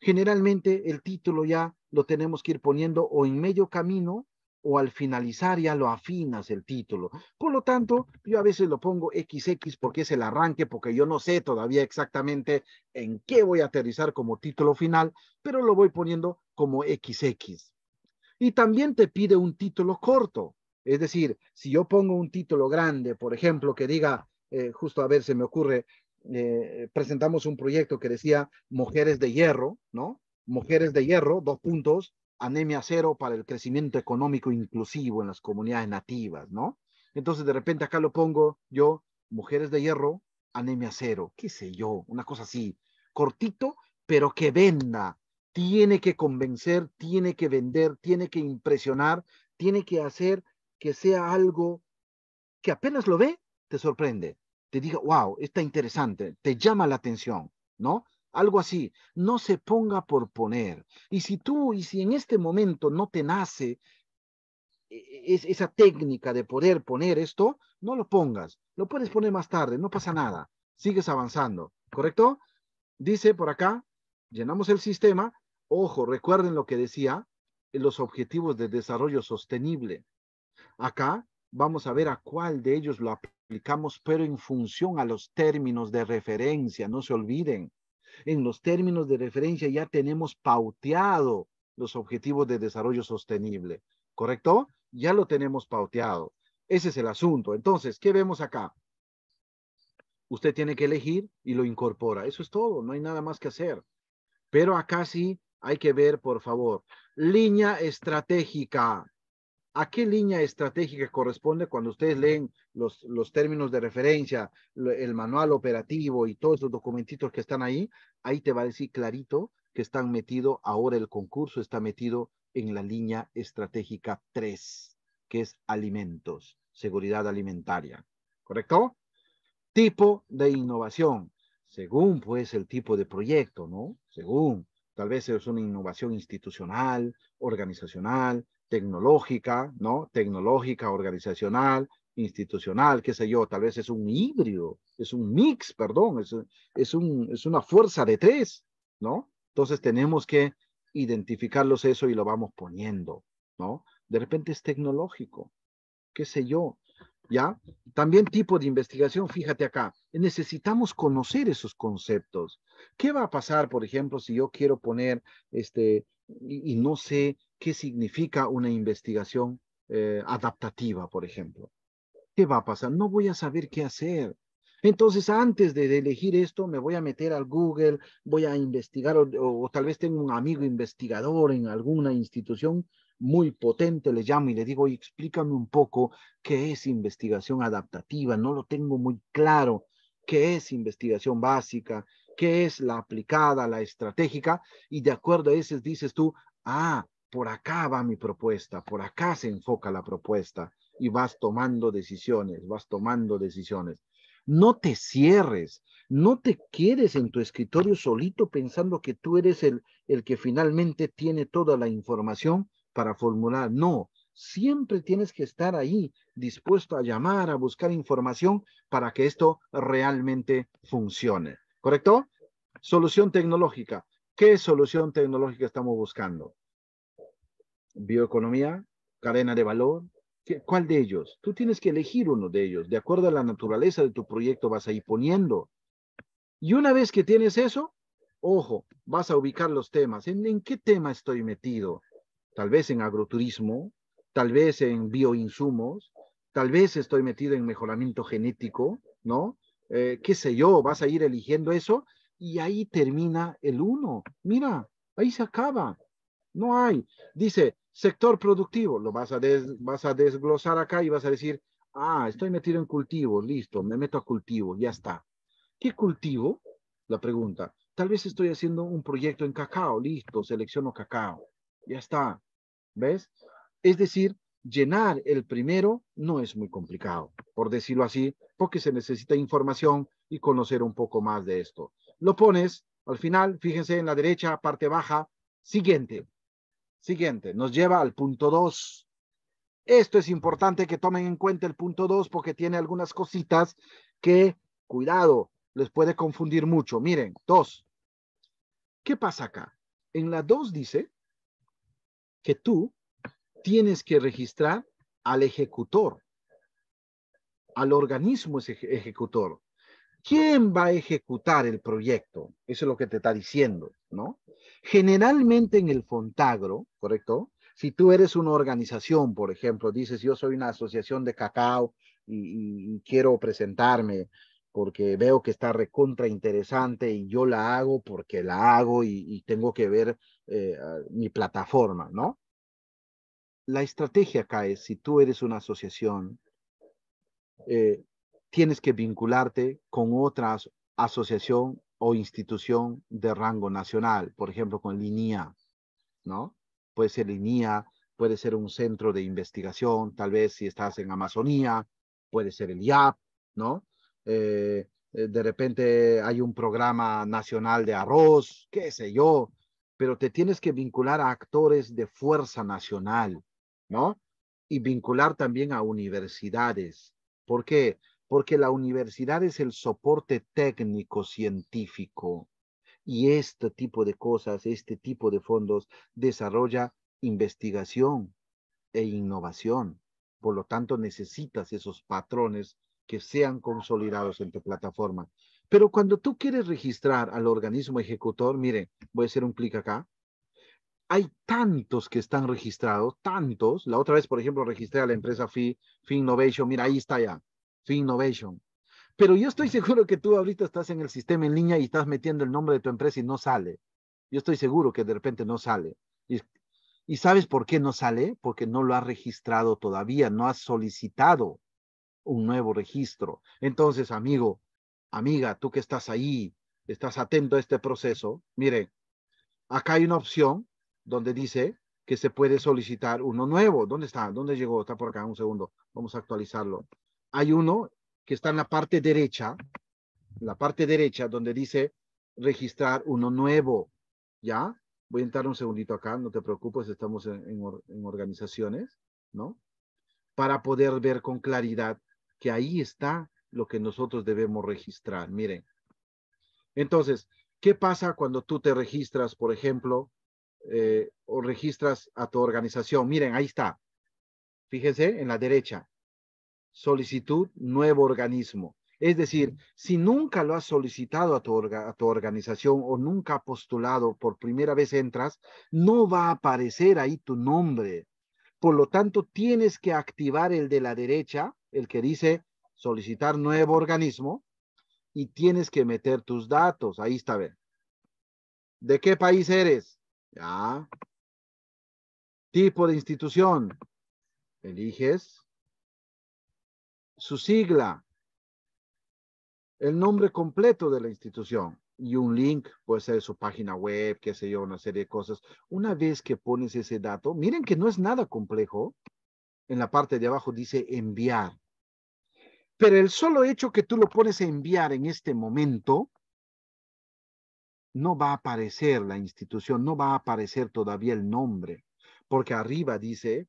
Generalmente el título ya lo tenemos que ir poniendo o en medio camino o al finalizar ya lo afinas el título. Por lo tanto, yo a veces lo pongo XX porque es el arranque, porque yo no sé todavía exactamente en qué voy a aterrizar como título final, pero lo voy poniendo como XX. Y también te pide un título corto. Es decir, si yo pongo un título grande, por ejemplo, que diga, eh, justo a ver, se me ocurre, eh, presentamos un proyecto que decía Mujeres de Hierro, ¿no? Mujeres de Hierro, dos puntos, anemia cero para el crecimiento económico inclusivo en las comunidades nativas, ¿no? Entonces, de repente acá lo pongo yo, Mujeres de Hierro, anemia cero, qué sé yo, una cosa así, cortito, pero que venda, tiene que convencer, tiene que vender, tiene que impresionar, tiene que hacer que sea algo que apenas lo ve, te sorprende, te diga, wow, está interesante, te llama la atención, ¿no? Algo así, no se ponga por poner. Y si tú, y si en este momento no te nace e-, esa técnica de poder poner esto, no lo pongas, lo puedes poner más tarde, no pasa nada, sigues avanzando, ¿correcto? Dice por acá, llenamos el sistema, ojo, recuerden lo que decía, los objetivos de desarrollo sostenible, Acá vamos a ver a cuál de ellos lo aplicamos, pero en función a los términos de referencia, no se olviden. En los términos de referencia ya tenemos pauteado los objetivos de desarrollo sostenible, ¿correcto? Ya lo tenemos pauteado. Ese es el asunto. Entonces, ¿qué vemos acá? Usted tiene que elegir y lo incorpora. Eso es todo, no hay nada más que hacer. Pero acá sí hay que ver, por favor, línea estratégica. ¿A qué línea estratégica corresponde cuando ustedes leen los, términos de referencia, el manual operativo y todos los documentitos que están ahí? Ahí te va a decir clarito que están metido, ahora el concurso está metido en la línea estratégica 3, que es alimentos, seguridad alimentaria. ¿Correcto? Tipo de innovación, según pues el tipo de proyecto, ¿no? Según, tal vez es una innovación institucional, organizacional, tecnológica, ¿no? Tecnológica, organizacional, institucional, qué sé yo, tal vez es un híbrido, es un mix, perdón, es, es, un, es una fuerza de tres, ¿no? Entonces tenemos que identificarlos eso y lo vamos poniendo, ¿no? De repente es tecnológico, qué sé yo, ¿ya? También tipo de investigación, fíjate acá, necesitamos conocer esos conceptos. ¿Qué va a pasar, por ejemplo, si yo quiero poner, este, y, y no sé qué significa una investigación eh, adaptativa, por ejemplo. ¿Qué va a pasar? No voy a saber qué hacer. Entonces, antes de, elegir esto, me voy a meter al Google, voy a investigar o, o, tal vez tengo un amigo investigador en alguna institución muy potente, le llamo y le digo, explícame un poco qué es investigación adaptativa, no lo tengo muy claro, qué es investigación básica, qué es la aplicada, la estratégica, y de acuerdo a eso dices tú, ah, por acá va mi propuesta, por acá se enfoca la propuesta y vas tomando decisiones, vas tomando decisiones. No te cierres, no te quedes en tu escritorio solito pensando que tú eres el, el que finalmente tiene toda la información para formular. No, siempre tienes que estar ahí dispuesto a llamar, a buscar información para que esto realmente funcione. ¿Correcto? Solución tecnológica. ¿Qué solución tecnológica estamos buscando? bioeconomía, cadena de valor. ¿Cuál de ellos? Tú tienes que elegir uno de ellos. De acuerdo a la naturaleza de tu proyecto vas a ir poniendo. Y una vez que tienes eso, ojo, vas a ubicar los temas. ¿En, qué tema estoy metido? Tal vez en agroturismo, tal vez en bioinsumos, tal vez estoy metido en mejoramiento genético, ¿no? Eh, qué sé yo, vas a ir eligiendo eso y ahí termina el uno. Mira, ahí se acaba. No hay. Dice sector productivo, lo vas a, vas a desglosar acá y vas a decir, ah, estoy metido en cultivo, listo, me meto a cultivo, ya está. ¿Qué cultivo? La pregunta. Tal vez estoy haciendo un proyecto en cacao, listo, selecciono cacao, ya está. ¿Ves? Es decir, llenar el primero no es muy complicado, por decirlo así, porque se necesita información y conocer un poco más de esto. Lo pones al final, fíjense en la derecha, parte baja, siguiente. Siguiente, nos lleva al punto 2. Esto es importante que tomen en cuenta el punto 2 porque tiene algunas cositas que, cuidado, les puede confundir mucho. Miren, dos. ¿Qué pasa acá? En la 2 dice que tú tienes que registrar al ejecutor, al organismo ejecutor. ¿Quién va a ejecutar el proyecto? Eso es lo que te está diciendo, ¿no? Generalmente en el Fontagro, ¿correcto? Si tú eres una organización, por ejemplo, dices, yo soy una asociación de cacao y, quiero presentarme porque veo que está recontra interesante y yo la hago porque la hago y, tengo que ver eh, mi plataforma, ¿no? La estrategia acá es, si tú eres una asociación, eh, tienes que vincularte con otras asociación o institución de rango nacional, por ejemplo, con Linia, ¿no? Puede ser Linia, puede ser un centro de investigación, tal vez si estás en Amazonía, puede ser el IAP, ¿no? Eh, eh, de repente hay un programa nacional de arroz, qué sé yo, pero te tienes que vincular a actores de fuerza nacional, ¿no? Y vincular también a universidades. ¿Por qué? porque la universidad es el soporte técnico científico y este tipo de cosas, este tipo de fondos desarrolla investigación e innovación. Por lo tanto, necesitas esos patrones que sean consolidados en tu plataforma. Pero cuando tú quieres registrar al organismo ejecutor, mire, voy a hacer un clic acá. Hay tantos que están registrados, tantos. La otra vez, por ejemplo, registré a la empresa Fi, Innovation. Mira, ahí está ya. Finnovation. innovation. Pero yo estoy seguro que tú ahorita estás en el sistema en línea y estás metiendo el nombre de tu empresa y no sale. Yo estoy seguro que de repente no sale. Y, ¿Y sabes por qué no sale? Porque no lo has registrado todavía, no has solicitado un nuevo registro. Entonces, amigo, amiga, tú que estás ahí, estás atento a este proceso, mire, acá hay una opción donde dice que se puede solicitar uno nuevo. ¿Dónde está? ¿Dónde llegó? Está por acá, un segundo. Vamos a actualizarlo hay uno que está en la parte derecha, en la parte derecha donde dice registrar uno nuevo, ¿ya? Voy a entrar un segundito acá, no te preocupes, estamos en, organizaciones, ¿no? Para poder ver con claridad que ahí está lo que nosotros debemos registrar. Miren. Entonces, ¿qué pasa cuando tú te registras, por ejemplo, eh, o registras a tu organización? Miren, ahí está. Fíjense en la derecha solicitud, nuevo organismo. Es decir, si nunca lo has solicitado a tu, organización o nunca postulado, por primera vez entras, no va a aparecer ahí tu nombre. Por lo tanto, tienes que activar el de la derecha, el que dice solicitar nuevo organismo, y tienes que meter tus datos. Ahí está, ver. ¿De qué país eres? Ya. Tipo de institución. Eliges su sigla, el nombre completo de la institución y un link, puede ser su página web, qué sé yo, una serie de cosas. Una vez que pones ese dato, miren que no es nada complejo. En la parte de abajo dice enviar. Pero el solo hecho que tú lo pones a enviar en este momento, no va a aparecer la institución, no va a aparecer todavía el nombre, porque arriba dice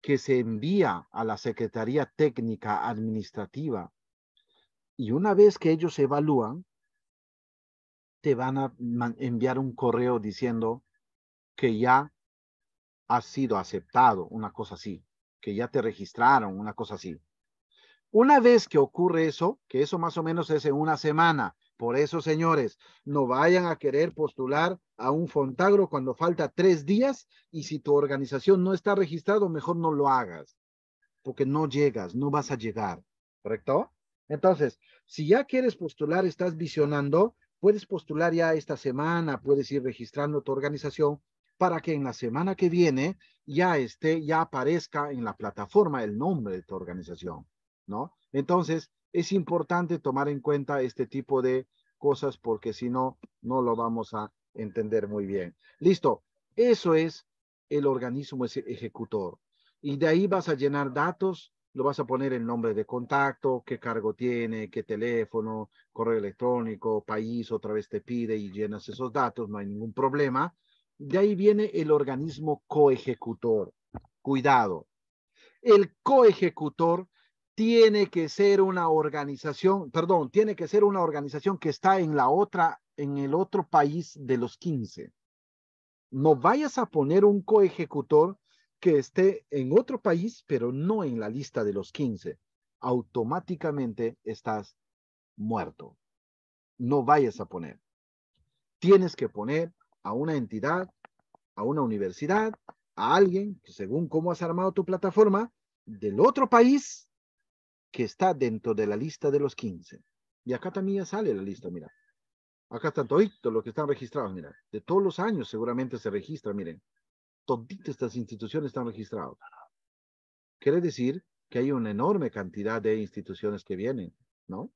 que se envía a la Secretaría Técnica Administrativa y una vez que ellos evalúan, te van a enviar un correo diciendo que ya has sido aceptado, una cosa así, que ya te registraron, una cosa así. Una vez que ocurre eso, que eso más o menos es en una semana, por eso, señores, no vayan a querer postular a un Fontagro cuando falta tres días y si tu organización no está registrado, mejor no lo hagas, porque no llegas, no vas a llegar, ¿correcto? Entonces, si ya quieres postular, estás visionando, puedes postular ya esta semana, puedes ir registrando tu organización para que en la semana que viene ya esté, ya aparezca en la plataforma el nombre de tu organización, ¿no? Entonces, es importante tomar en cuenta este tipo de cosas porque si no, no lo vamos a entender muy bien. Listo, eso es el organismo ejecutor. Y de ahí vas a llenar datos, lo vas a poner el nombre de contacto, qué cargo tiene, qué teléfono, correo electrónico, país, otra vez te pide y llenas esos datos, no hay ningún problema. De ahí viene el organismo coejecutor. Cuidado. El coejecutor tiene que ser una organización, perdón, tiene que ser una organización que está en la otra, en el otro país de los 15. No vayas a poner un coejecutor que esté en otro país, pero no en la lista de los 15. Automáticamente estás muerto. No vayas a poner. Tienes que poner a una entidad, a una universidad, a alguien que según cómo has armado tu plataforma, del otro país que está dentro de la lista de los 15. Y acá también sale la lista, mira. Acá están toditos los que están registrados, mira. De todos los años seguramente se registra, miren. Toditas estas instituciones están registradas. Quiere decir que hay una enorme cantidad de instituciones que vienen, ¿no?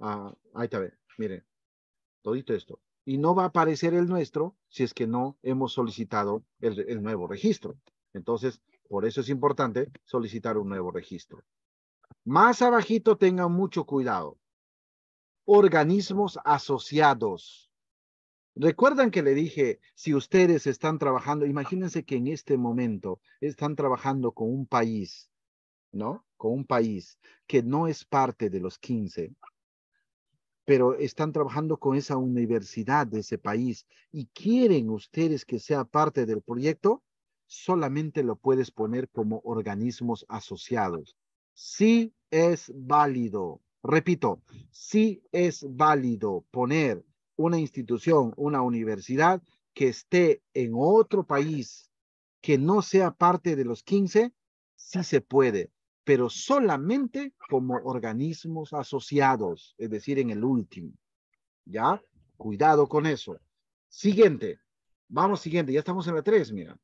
Ah, ahí está, miren. Todito esto. Y no va a aparecer el nuestro si es que no hemos solicitado el, el nuevo registro. Entonces, por eso es importante solicitar un nuevo registro. Más abajito tengan mucho cuidado. Organismos asociados. Recuerdan que le dije, si ustedes están trabajando, imagínense que en este momento están trabajando con un país, ¿no? Con un país que no es parte de los 15, pero están trabajando con esa universidad de ese país y quieren ustedes que sea parte del proyecto, solamente lo puedes poner como organismos asociados si es válido, repito, si es válido poner una institución, una universidad que esté en otro país que no sea parte de los 15, sí se puede, pero solamente como organismos asociados, es decir, en el último. ¿Ya? Cuidado con eso. Siguiente. Vamos siguiente, ya estamos en la 3, mira.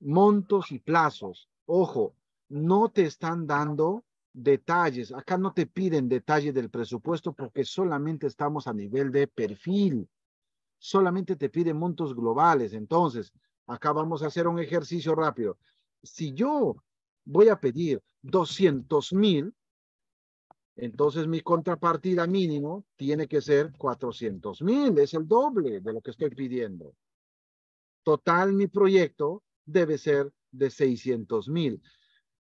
Montos y plazos. Ojo, no te están dando detalles. Acá no te piden detalles del presupuesto porque solamente estamos a nivel de perfil. Solamente te piden montos globales. Entonces, acá vamos a hacer un ejercicio rápido. Si yo voy a pedir 200 mil, entonces mi contrapartida mínimo tiene que ser 400 mil. Es el doble de lo que estoy pidiendo. Total, mi proyecto debe ser de 600 mil.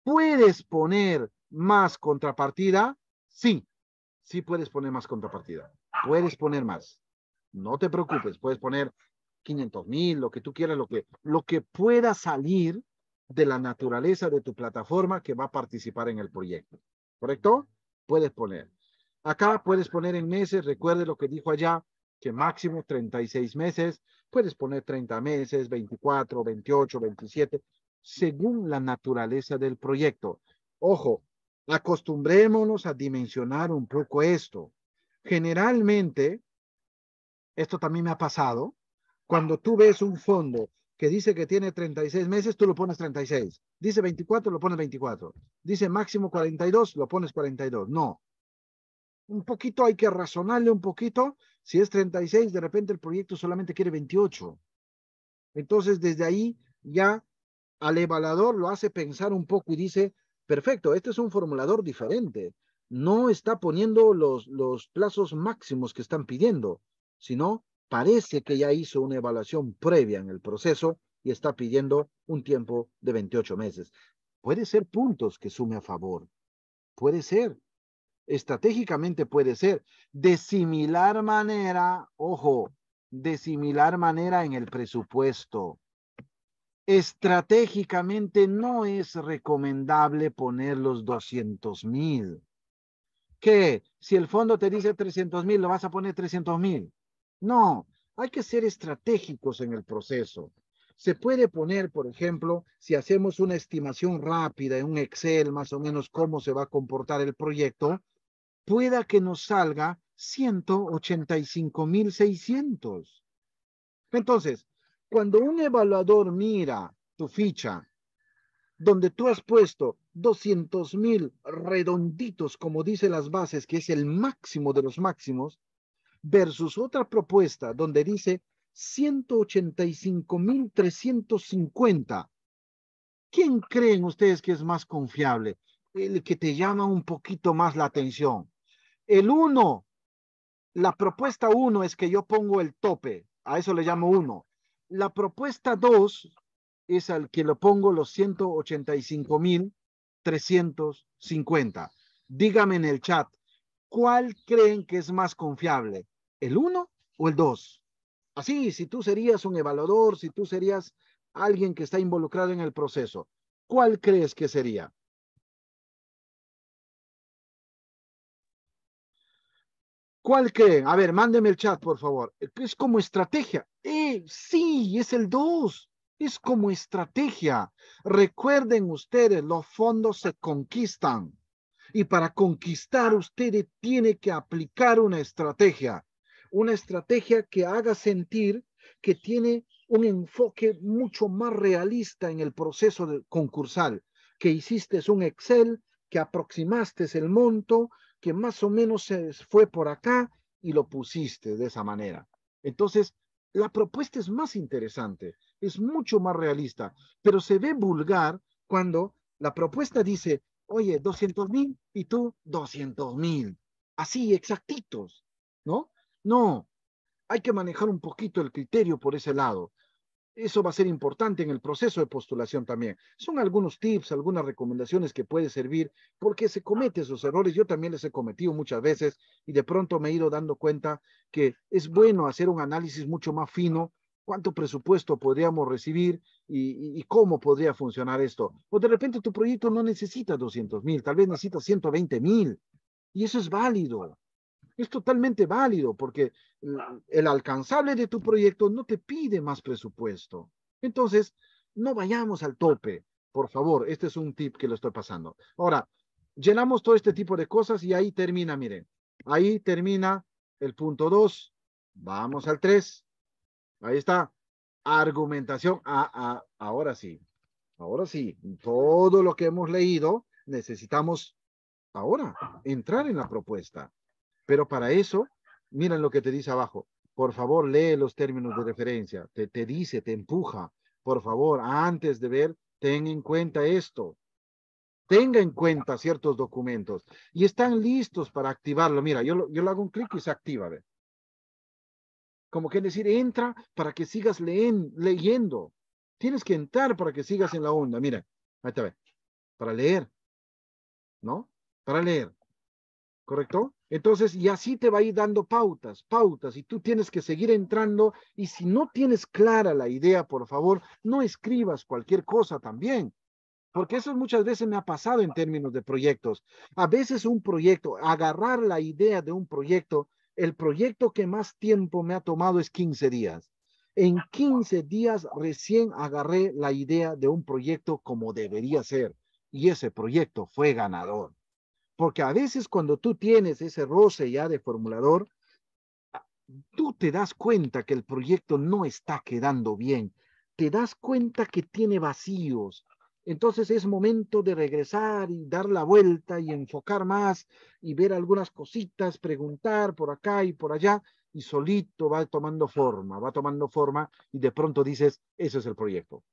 ¿Puedes poner más contrapartida? Sí, sí puedes poner más contrapartida. Puedes poner más. No te preocupes, puedes poner 500 mil, lo que tú quieras, lo que, lo que pueda salir de la naturaleza de tu plataforma que va a participar en el proyecto. ¿Correcto? Puedes poner. Acá puedes poner en meses, recuerde lo que dijo allá, que máximo 36 meses, puedes poner 30 meses, 24, 28, 27, según la naturaleza del proyecto. Ojo, acostumbrémonos a dimensionar un poco esto. Generalmente, esto también me ha pasado, cuando tú ves un fondo que dice que tiene 36 meses, tú lo pones 36. Dice 24, lo pones 24. Dice máximo 42, lo pones 42. No. Un poquito hay que razonarle un poquito. Si es 36, de repente el proyecto solamente quiere 28. Entonces, desde ahí ya al evaluador lo hace pensar un poco y dice, perfecto, este es un formulador diferente. No está poniendo los, plazos máximos que están pidiendo, sino parece que ya hizo una evaluación previa en el proceso y está pidiendo un tiempo de 28 meses. Puede ser puntos que sume a favor. Puede ser. Estratégicamente puede ser. De similar manera, ojo, de similar manera en el presupuesto estratégicamente no es recomendable poner los 200 mil. ¿Qué? Si el fondo te dice 300 mil, lo vas a poner 300 mil. No, hay que ser estratégicos en el proceso. Se puede poner, por ejemplo, si hacemos una estimación rápida en un Excel, más o menos cómo se va a comportar el proyecto, pueda que nos salga mil 185,600. Entonces, cuando un evaluador mira tu ficha, donde tú has puesto 200 mil redonditos, como dice las bases, que es el máximo de los máximos, versus otra propuesta donde dice cinco mil cincuenta ¿Quién creen ustedes que es más confiable? El que te llama un poquito más la atención. El uno, la propuesta uno es que yo pongo el tope, a eso le llamo uno la propuesta 2 es al que le pongo los 185,350. Dígame en el chat, ¿cuál creen que es más confiable? ¿El 1 o el 2? Así, si tú serías un evaluador, si tú serías alguien que está involucrado en el proceso, ¿cuál crees que sería? ¿Cuál creen? A ver, mándeme el chat, por favor. Es como estrategia. Eh, sí, es el 2. Es como estrategia. Recuerden ustedes, los fondos se conquistan. Y para conquistar ustedes tiene que aplicar una estrategia. Una estrategia que haga sentir que tiene un enfoque mucho más realista en el proceso concursal, que hiciste un Excel, que aproximaste el monto, que más o menos se fue por acá y lo pusiste de esa manera. Entonces, la propuesta es más interesante, es mucho más realista, pero se ve vulgar cuando la propuesta dice, oye, 200 mil y tú 200 mil. Así, exactitos, ¿no? No, hay que manejar un poquito el criterio por ese lado. Eso va a ser importante en el proceso de postulación también. Son algunos tips, algunas recomendaciones que puede servir porque se cometen esos errores. Yo también les he cometido muchas veces y de pronto me he ido dando cuenta que es bueno hacer un análisis mucho más fino cuánto presupuesto podríamos recibir y, y, cómo podría funcionar esto. O de repente tu proyecto no necesita 200 mil, tal vez necesita 120 mil. Y eso es válido es totalmente válido porque mm, el alcanzable de tu proyecto no te pide más presupuesto. Entonces, no vayamos al tope, por favor. Este es un tip que lo estoy pasando. Ahora, llenamos todo este tipo de cosas y ahí termina, miren. Ahí termina el punto 2. Vamos al 3. Ahí está. Argumentación. ahora sí. Ahora sí. Todo lo que hemos leído necesitamos ahora entrar en la propuesta. Pero para eso, miren lo que te dice abajo. Por favor, lee los términos de referencia. Te, dice, te empuja. Por favor, antes de ver, ten en cuenta esto. Tenga en cuenta ciertos documentos y están listos para activarlo. Mira, yo, yo le hago un clic y se activa. Como que decir, entra para que sigas leyendo. Tienes que entrar para que sigas en la onda. Mira, ahí te ve. Para leer. ¿No? Para leer. ¿Correcto? Entonces, y así te va a ir dando pautas, pautas, y tú tienes que seguir entrando. Y si no tienes clara la idea, por favor, no escribas cualquier cosa también. Porque eso muchas veces me ha pasado en términos de proyectos. A veces un proyecto, agarrar la idea de un proyecto, el proyecto que más tiempo me ha tomado es 15 días. En 15 días recién agarré la idea de un proyecto como debería ser. Y ese proyecto fue ganador. Porque a veces cuando tú tienes ese roce ya de formulador, tú te das cuenta que el proyecto no está quedando bien, te das cuenta que tiene vacíos. Entonces es momento de regresar y dar la vuelta y enfocar más y ver algunas cositas, preguntar por acá y por allá y solito va tomando forma, va tomando forma y de pronto dices, ese es el proyecto.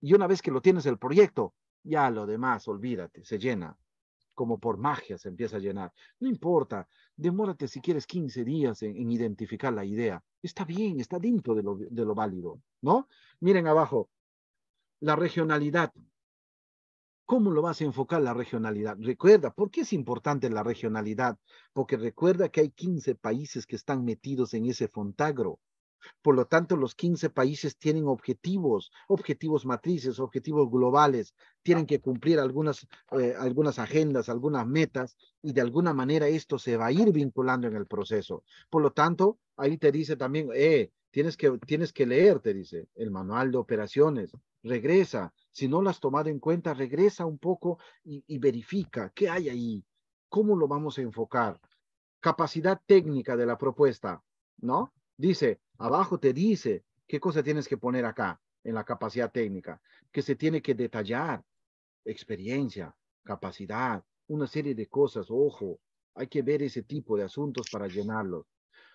Y una vez que lo tienes el proyecto, ya lo demás, olvídate, se llena como por magia se empieza a llenar. No importa, demórate si quieres 15 días en, identificar la idea. Está bien, está dentro de lo, de lo válido, ¿no? Miren abajo, la regionalidad. ¿Cómo lo vas a enfocar la regionalidad? Recuerda, ¿por qué es importante la regionalidad? Porque recuerda que hay 15 países que están metidos en ese fontagro. Por lo tanto, los 15 países tienen objetivos, objetivos matrices, objetivos globales, tienen que cumplir algunas, eh, algunas agendas, algunas metas, y de alguna manera esto se va a ir vinculando en el proceso. Por lo tanto, ahí te dice también, eh, tienes que, tienes que leer, te dice, el manual de operaciones, regresa, si no lo has tomado en cuenta, regresa un poco y, y verifica qué hay ahí, cómo lo vamos a enfocar. Capacidad técnica de la propuesta, ¿no? Dice, Abajo te dice qué cosa tienes que poner acá en la capacidad técnica, que se tiene que detallar experiencia, capacidad, una serie de cosas. Ojo, hay que ver ese tipo de asuntos para llenarlos.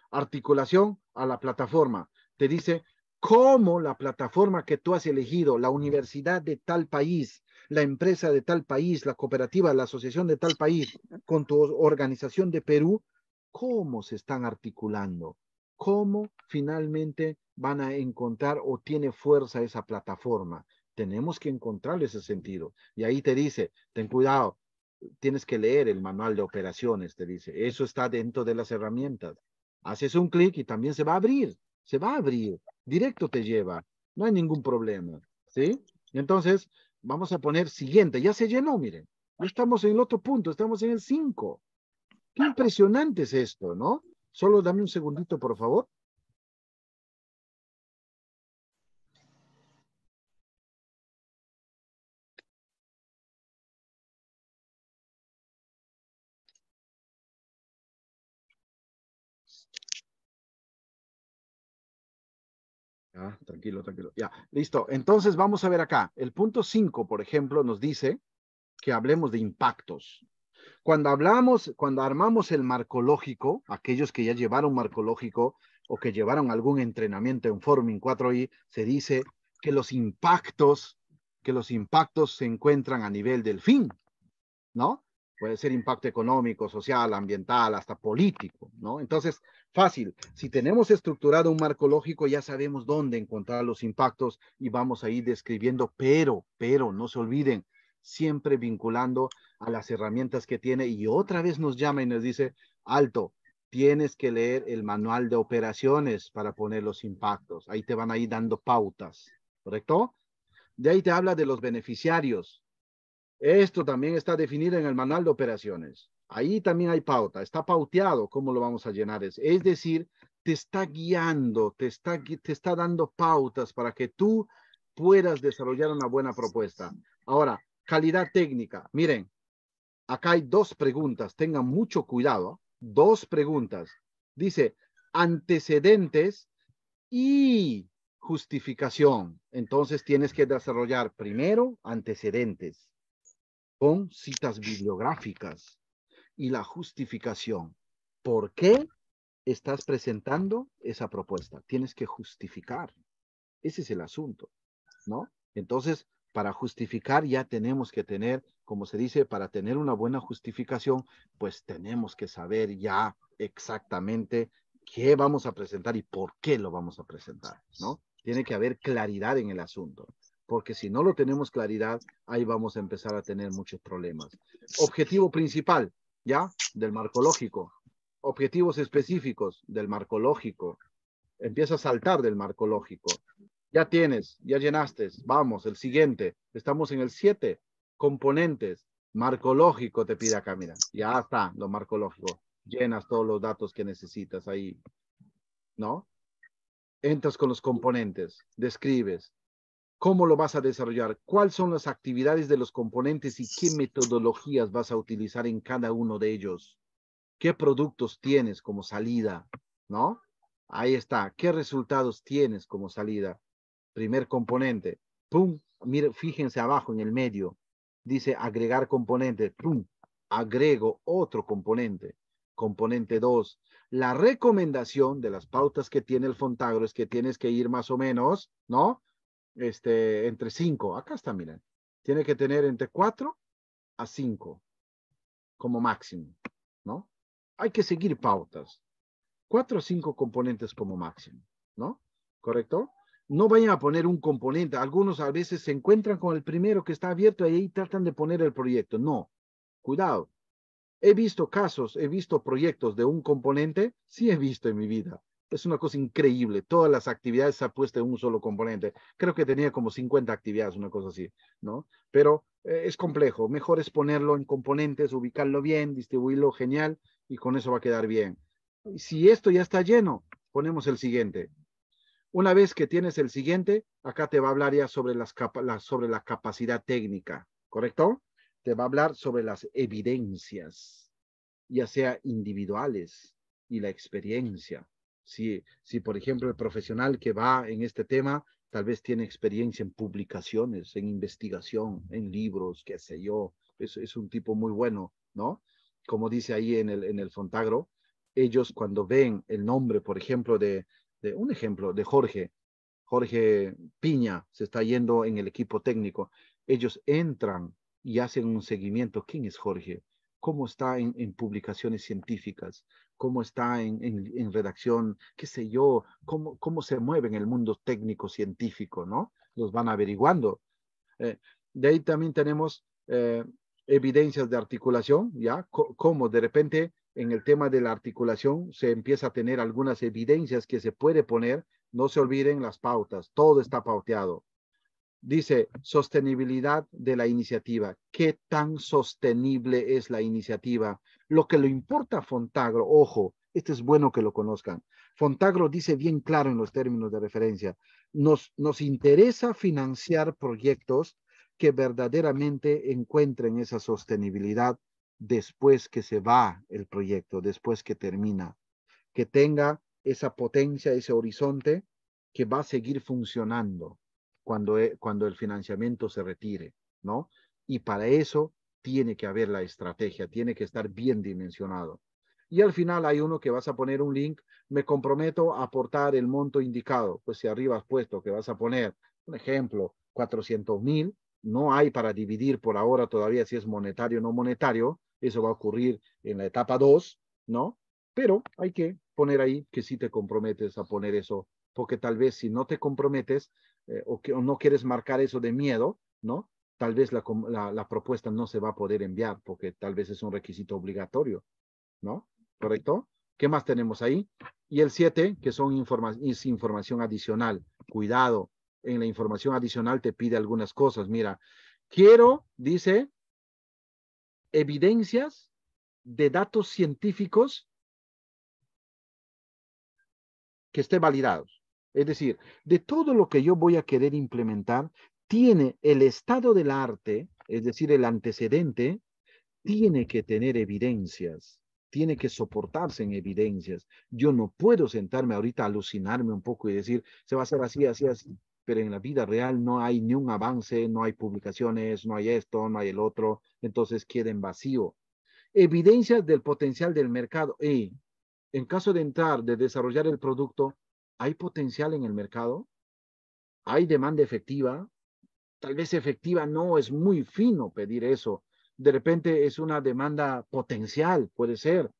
Articulación a la plataforma. Te dice cómo la plataforma que tú has elegido, la universidad de tal país, la empresa de tal país, la cooperativa, la asociación de tal país, con tu organización de Perú, cómo se están articulando, cómo finalmente van a encontrar o tiene fuerza esa plataforma. Tenemos que encontrar ese sentido. Y ahí te dice, ten cuidado, tienes que leer el manual de operaciones, te dice, eso está dentro de las herramientas. Haces un clic y también se va a abrir, se va a abrir, directo te lleva, no hay ningún problema, ¿sí? Entonces, vamos a poner siguiente, ya se llenó, miren, estamos en el otro punto, estamos en el 5. Qué impresionante es esto, ¿no? Solo dame un segundito, por favor. Ah, tranquilo, tranquilo. Ya, listo. Entonces vamos a ver acá. El punto 5, por ejemplo, nos dice que hablemos de impactos. Cuando hablamos, cuando armamos el marco lógico, aquellos que ya llevaron marco lógico o que llevaron algún entrenamiento en Forming 4i, se dice que los impactos, que los impactos se encuentran a nivel del fin, ¿no? Puede ser impacto económico, social, ambiental, hasta político, ¿no? Entonces, fácil, si tenemos estructurado un marco lógico, ya sabemos dónde encontrar los impactos y vamos a ir describiendo, pero, pero, no se olviden, siempre vinculando a las herramientas que tiene y otra vez nos llama y nos dice, alto, tienes que leer el manual de operaciones para poner los impactos. Ahí te van a ir dando pautas, ¿correcto? De ahí te habla de los beneficiarios. Esto también está definido en el manual de operaciones. Ahí también hay pauta, está pauteado cómo lo vamos a llenar. Es, es decir, te está guiando, te está, te está dando pautas para que tú puedas desarrollar una buena propuesta. Ahora, calidad técnica. Miren, acá hay dos preguntas, tengan mucho cuidado, dos preguntas. Dice, antecedentes y justificación. Entonces tienes que desarrollar primero antecedentes con citas bibliográficas y la justificación. ¿Por qué estás presentando esa propuesta? Tienes que justificar. Ese es el asunto, ¿no? Entonces, para justificar ya tenemos que tener como se dice, para tener una buena justificación, pues tenemos que saber ya exactamente qué vamos a presentar y por qué lo vamos a presentar, ¿no? Tiene que haber claridad en el asunto, porque si no lo tenemos claridad, ahí vamos a empezar a tener muchos problemas. Objetivo principal, ¿ya? Del marco lógico. Objetivos específicos del marco lógico. Empieza a saltar del marco lógico. Ya tienes, ya llenaste, vamos, el siguiente. Estamos en el 7, componentes. marco lógico te pide acá, mira. Ya está lo marco lógico, Llenas todos los datos que necesitas ahí. ¿No? Entras con los componentes, describes cómo lo vas a desarrollar, cuáles son las actividades de los componentes y qué metodologías vas a utilizar en cada uno de ellos. ¿Qué productos tienes como salida? ¿No? Ahí está. ¿Qué resultados tienes como salida? Primer componente. ¡Pum! Mire, fíjense abajo en el medio dice agregar componente, ¡pum! agrego otro componente, componente 2. La recomendación de las pautas que tiene el Fontagro es que tienes que ir más o menos, ¿no? Este, entre 5, acá está, miren, tiene que tener entre 4 a 5 como máximo, ¿no? Hay que seguir pautas. 4 o 5 componentes como máximo, ¿no? ¿Correcto? no vayan a poner un componente. Algunos a veces se encuentran con el primero que está abierto y ahí tratan de poner el proyecto. No, cuidado. He visto casos, he visto proyectos de un componente, sí he visto en mi vida. Es una cosa increíble. Todas las actividades se han puesto en un solo componente. Creo que tenía como 50 actividades, una cosa así, ¿no? Pero eh, es complejo. Mejor es ponerlo en componentes, ubicarlo bien, distribuirlo genial y con eso va a quedar bien. Si esto ya está lleno, ponemos el siguiente. Una vez que tienes el siguiente, acá te va a hablar ya sobre, las la, sobre la capacidad técnica, ¿correcto? Te va a hablar sobre las evidencias, ya sea individuales y la experiencia. Si, si, por ejemplo, el profesional que va en este tema tal vez tiene experiencia en publicaciones, en investigación, en libros, qué sé yo, es, es un tipo muy bueno, ¿no? Como dice ahí en el, en el Fontagro, ellos cuando ven el nombre, por ejemplo, de, un ejemplo de Jorge. Jorge Piña se está yendo en el equipo técnico. Ellos entran y hacen un seguimiento. ¿Quién es Jorge? ¿Cómo está en, publicaciones científicas? ¿Cómo está en, redacción? ¿Qué sé yo? ¿Cómo, se mueve en el mundo técnico-científico? ¿No? Los van averiguando. Eh, de ahí también tenemos eh, evidencias de articulación, ¿ya? cómo de repente en el tema de la articulación se empieza a tener algunas evidencias que se puede poner. No se olviden las pautas, todo está pauteado. Dice, sostenibilidad de la iniciativa. ¿Qué tan sostenible es la iniciativa? Lo que le importa a Fontagro, ojo, este es bueno que lo conozcan. Fontagro dice bien claro en los términos de referencia, nos, nos interesa financiar proyectos que verdaderamente encuentren esa sostenibilidad después que se va el proyecto, después que termina, que tenga esa potencia, ese horizonte que va a seguir funcionando cuando, e, cuando el financiamiento se retire, ¿no? Y para eso tiene que haber la estrategia, tiene que estar bien dimensionado. Y al final hay uno que vas a poner un link, me comprometo a aportar el monto indicado, pues si arriba has puesto que vas a poner, un ejemplo, 400 mil, no hay para dividir por ahora todavía si es monetario o no monetario, eso va a ocurrir en la etapa 2, ¿no? Pero hay que poner ahí que si te comprometes a poner eso, porque tal vez si no te comprometes eh, o, que, no quieres marcar eso de miedo, ¿no? Tal vez la, propuesta no se va a poder enviar porque tal vez es un requisito obligatorio, ¿no? ¿Correcto? ¿Qué más tenemos ahí? Y el 7, que son es información adicional. Cuidado, en la información adicional te pide algunas cosas. Mira, quiero, dice, evidencias de datos científicos que estén validados. Es decir, de todo lo que yo voy a querer implementar, tiene el estado del arte, es decir, el antecedente, tiene que tener evidencias, tiene que soportarse en evidencias. Yo no puedo sentarme ahorita, alucinarme un poco y decir, se va a hacer así, así, así pero en la vida real no hay ni un avance, no hay publicaciones, no hay esto, no hay el otro, entonces queden vacío. Evidencias del potencial del mercado. Y eh, en caso de entrar, de desarrollar el producto, ¿hay potencial en el mercado? ¿Hay demanda efectiva? Tal vez efectiva no, es muy fino pedir eso. De repente es una demanda potencial, puede ser,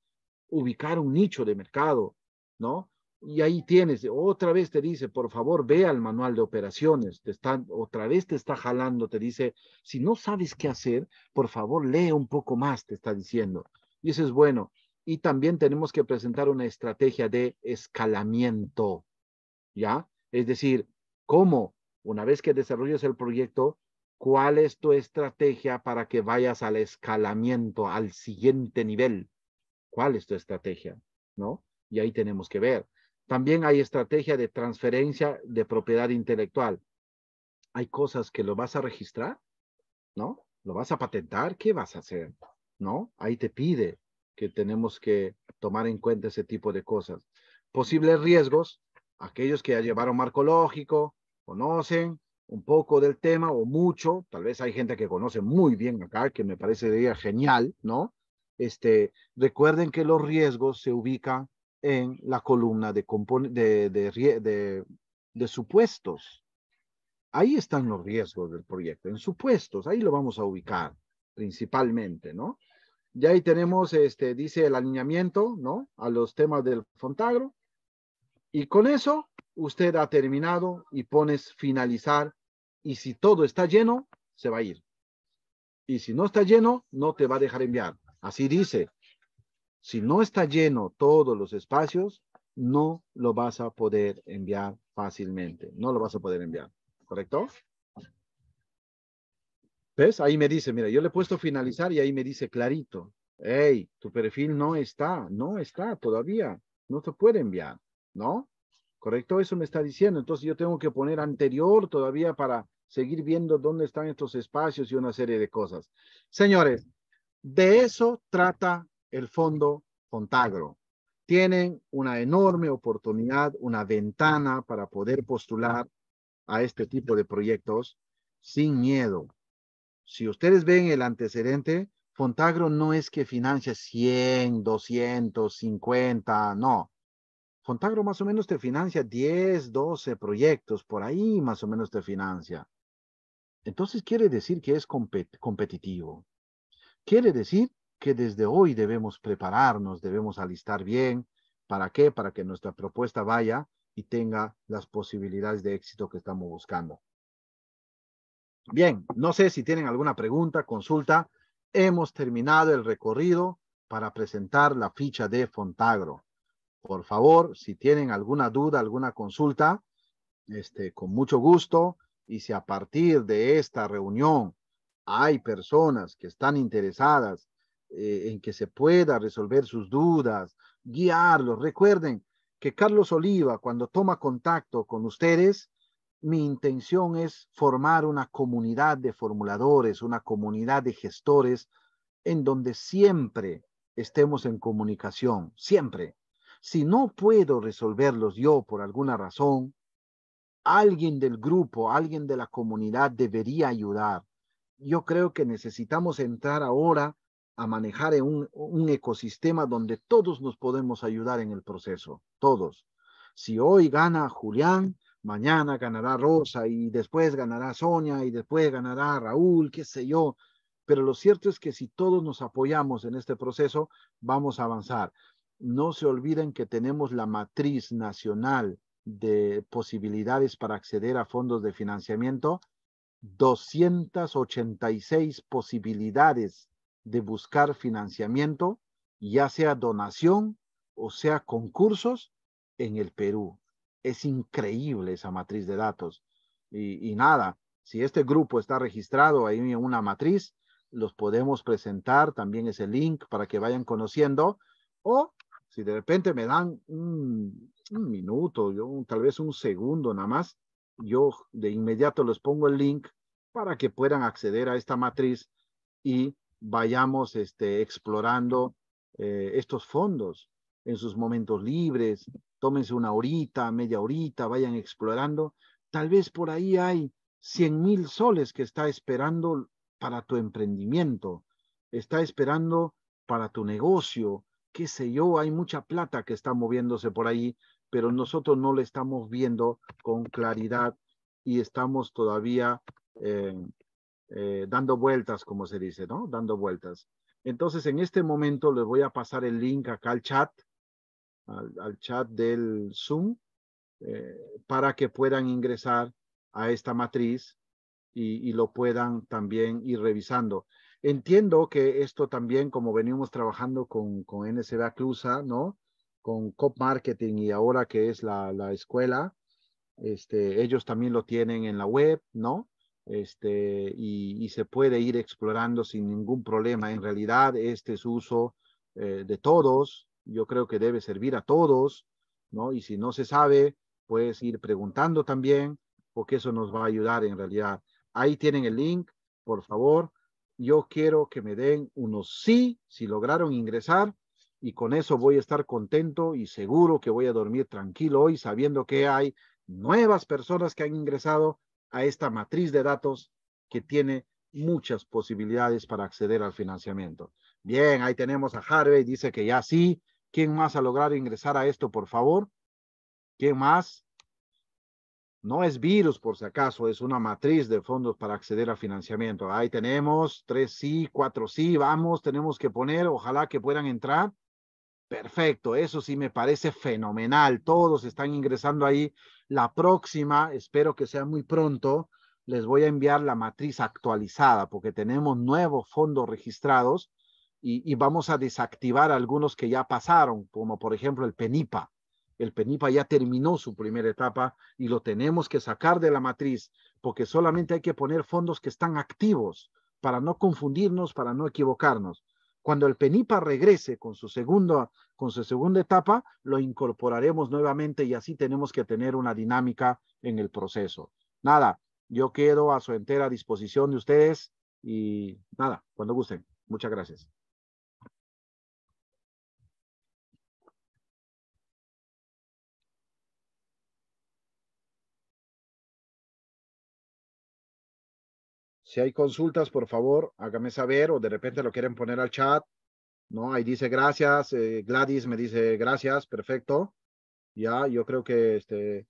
ubicar un nicho de mercado, ¿no? y ahí tienes, otra vez te dice, por favor, ve al manual de operaciones, te está, otra vez te está jalando, te dice, si no sabes qué hacer, por favor, lee un poco más, te está diciendo. Y eso es bueno. Y también tenemos que presentar una estrategia de escalamiento, ¿ya? Es decir, ¿cómo? Una vez que desarrolles el proyecto, ¿cuál es tu estrategia para que vayas al escalamiento, al siguiente nivel? ¿Cuál es tu estrategia? ¿No? Y ahí tenemos que ver. También hay estrategia de transferencia de propiedad intelectual. Hay cosas que lo vas a registrar, ¿no? ¿Lo vas a patentar? ¿Qué vas a hacer? ¿No? Ahí te pide que tenemos que tomar en cuenta ese tipo de cosas. Posibles riesgos, aquellos que ya llevaron marco lógico, conocen un poco del tema o mucho, tal vez hay gente que conoce muy bien acá, que me parece genial, ¿no? Este, recuerden que los riesgos se ubican en la columna de, de, supuestos. Ahí están los riesgos del proyecto, en supuestos, ahí lo vamos a ubicar principalmente, ¿no? Y ahí tenemos, este, dice el alineamiento, ¿no? A los temas del Fontagro. Y con eso, usted ha terminado y pones finalizar. Y si todo está lleno, se va a ir. Y si no está lleno, no te va a dejar enviar. Así dice si no está lleno todos los espacios, no lo vas a poder enviar fácilmente. No lo vas a poder enviar, ¿correcto? ¿Ves? Ahí me dice, mira, yo le he puesto finalizar y ahí me dice clarito, hey, tu perfil no está, no está todavía, no se puede enviar, ¿no? ¿Correcto? Eso me está diciendo. Entonces yo tengo que poner anterior todavía para seguir viendo dónde están estos espacios y una serie de cosas. Señores, de eso trata el fondo Fontagro. Tienen una enorme oportunidad, una ventana para poder postular a este tipo de proyectos sin miedo. Si ustedes ven el antecedente, Fontagro no es que financia 100, 250 no. Fontagro más o menos te financia 10, 12 proyectos, por ahí más o menos te financia. Entonces quiere decir que es competitivo. Quiere decir que desde hoy debemos prepararnos, debemos alistar bien. ¿Para qué? Para que nuestra propuesta vaya y tenga las posibilidades de éxito que estamos buscando. Bien, no sé si tienen alguna pregunta, consulta. Hemos terminado el recorrido para presentar la ficha de Fontagro. Por favor, si tienen alguna duda, alguna consulta, este, con mucho gusto. Y si a partir de esta reunión hay personas que están interesadas eh, en que se pueda resolver sus dudas, guiarlos. Recuerden que Carlos Oliva, cuando toma contacto con ustedes, mi intención es formar una comunidad de formuladores, una comunidad de gestores, en donde siempre estemos en comunicación, siempre. Si no puedo resolverlos yo por alguna razón, alguien del grupo, alguien de la comunidad debería ayudar. Yo creo que necesitamos entrar ahora a manejar un, un ecosistema donde todos nos podemos ayudar en el proceso, todos. Si hoy gana Julián, mañana ganará Rosa y después ganará Sonia y después ganará Raúl, qué sé yo. Pero lo cierto es que si todos nos apoyamos en este proceso, vamos a avanzar. No se olviden que tenemos la matriz nacional de posibilidades para acceder a fondos de financiamiento, 286 posibilidades de buscar financiamiento, ya sea donación o sea concursos en el Perú. Es increíble esa matriz de datos. Y, nada, si este grupo está registrado ahí en una matriz, los podemos presentar, también ese link para que vayan conociendo. O si de repente me dan un, minuto, yo, tal vez un segundo nada más, yo de inmediato les pongo el link para que puedan acceder a esta matriz y vayamos este, explorando eh, estos fondos en sus momentos libres, tómense una horita, media horita, vayan explorando. Tal vez por ahí hay 100 mil soles que está esperando para tu emprendimiento, está esperando para tu negocio, qué sé yo, hay mucha plata que está moviéndose por ahí, pero nosotros no la estamos viendo con claridad y estamos todavía eh, eh, dando vueltas, como se dice, ¿no? Dando vueltas. Entonces, en este momento les voy a pasar el link acá al chat, al, chat del Zoom, eh, para que puedan ingresar a esta matriz y, lo puedan también ir revisando. Entiendo que esto también, como venimos trabajando con, con NCBA Clusa, ¿no? Con Cop Marketing y ahora que es la, la escuela, este, ellos también lo tienen en la web, ¿no? este, y, se puede ir explorando sin ningún problema. En realidad, este es uso eh, de todos, yo creo que debe servir a todos, ¿no? Y si no se sabe, puedes ir preguntando también, porque eso nos va a ayudar en realidad. Ahí tienen el link, por favor. Yo quiero que me den unos sí, si lograron ingresar, y con eso voy a estar contento y seguro que voy a dormir tranquilo hoy, sabiendo que hay nuevas personas que han ingresado a esta matriz de datos que tiene muchas posibilidades para acceder al financiamiento. Bien, ahí tenemos a Harvey, dice que ya sí. ¿Quién más a lograr ingresar a esto, por favor? ¿Quién más? No es virus, por si acaso, es una matriz de fondos para acceder al financiamiento. Ahí tenemos tres sí, cuatro sí, vamos, tenemos que poner, ojalá que puedan entrar. Perfecto, eso sí me parece fenomenal. Todos están ingresando ahí la próxima, espero que sea muy pronto, les voy a enviar la matriz actualizada porque tenemos nuevos fondos registrados y, vamos a desactivar algunos que ya pasaron, como por ejemplo el PENIPA. El PENIPA ya terminó su primera etapa y lo tenemos que sacar de la matriz porque solamente hay que poner fondos que están activos para no confundirnos, para no equivocarnos. Cuando el Penipa regrese con su, con su segunda etapa, lo incorporaremos nuevamente y así tenemos que tener una dinámica en el proceso. Nada, yo quedo a su entera disposición de ustedes y nada, cuando gusten. Muchas gracias. Si hay consultas, por favor, hágame saber o de repente lo quieren poner al chat. ¿no? Ahí dice gracias, eh, Gladys me dice gracias, perfecto. Ya, yo creo que este,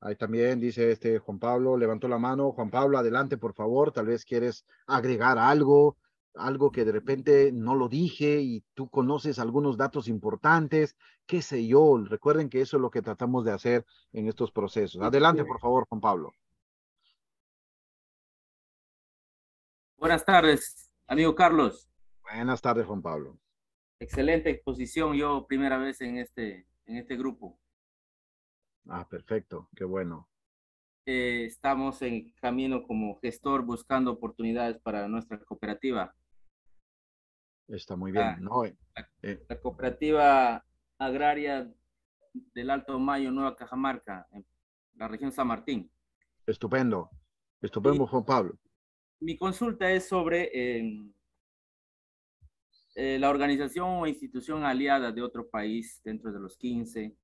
ahí también dice este Juan Pablo, levantó la mano. Juan Pablo, adelante, por favor, tal vez quieres agregar algo, algo que de repente no lo dije y tú conoces algunos datos importantes, qué sé yo. Recuerden que eso es lo que tratamos de hacer en estos procesos. Adelante, por favor, Juan Pablo. Buenas tardes, amigo Carlos. Buenas tardes, Juan Pablo. Excelente exposición, yo primera vez en este, en este grupo. Ah, perfecto, qué bueno. Eh, estamos en camino como gestor buscando oportunidades para nuestra cooperativa. Está muy bien. Ah, eh, la, cooperativa agraria del Alto Mayo, Nueva Cajamarca, en la región San Martín. Estupendo, estupendo, Juan Pablo mi consulta es sobre eh, eh, la organización o institución aliada de otro país dentro de los 15.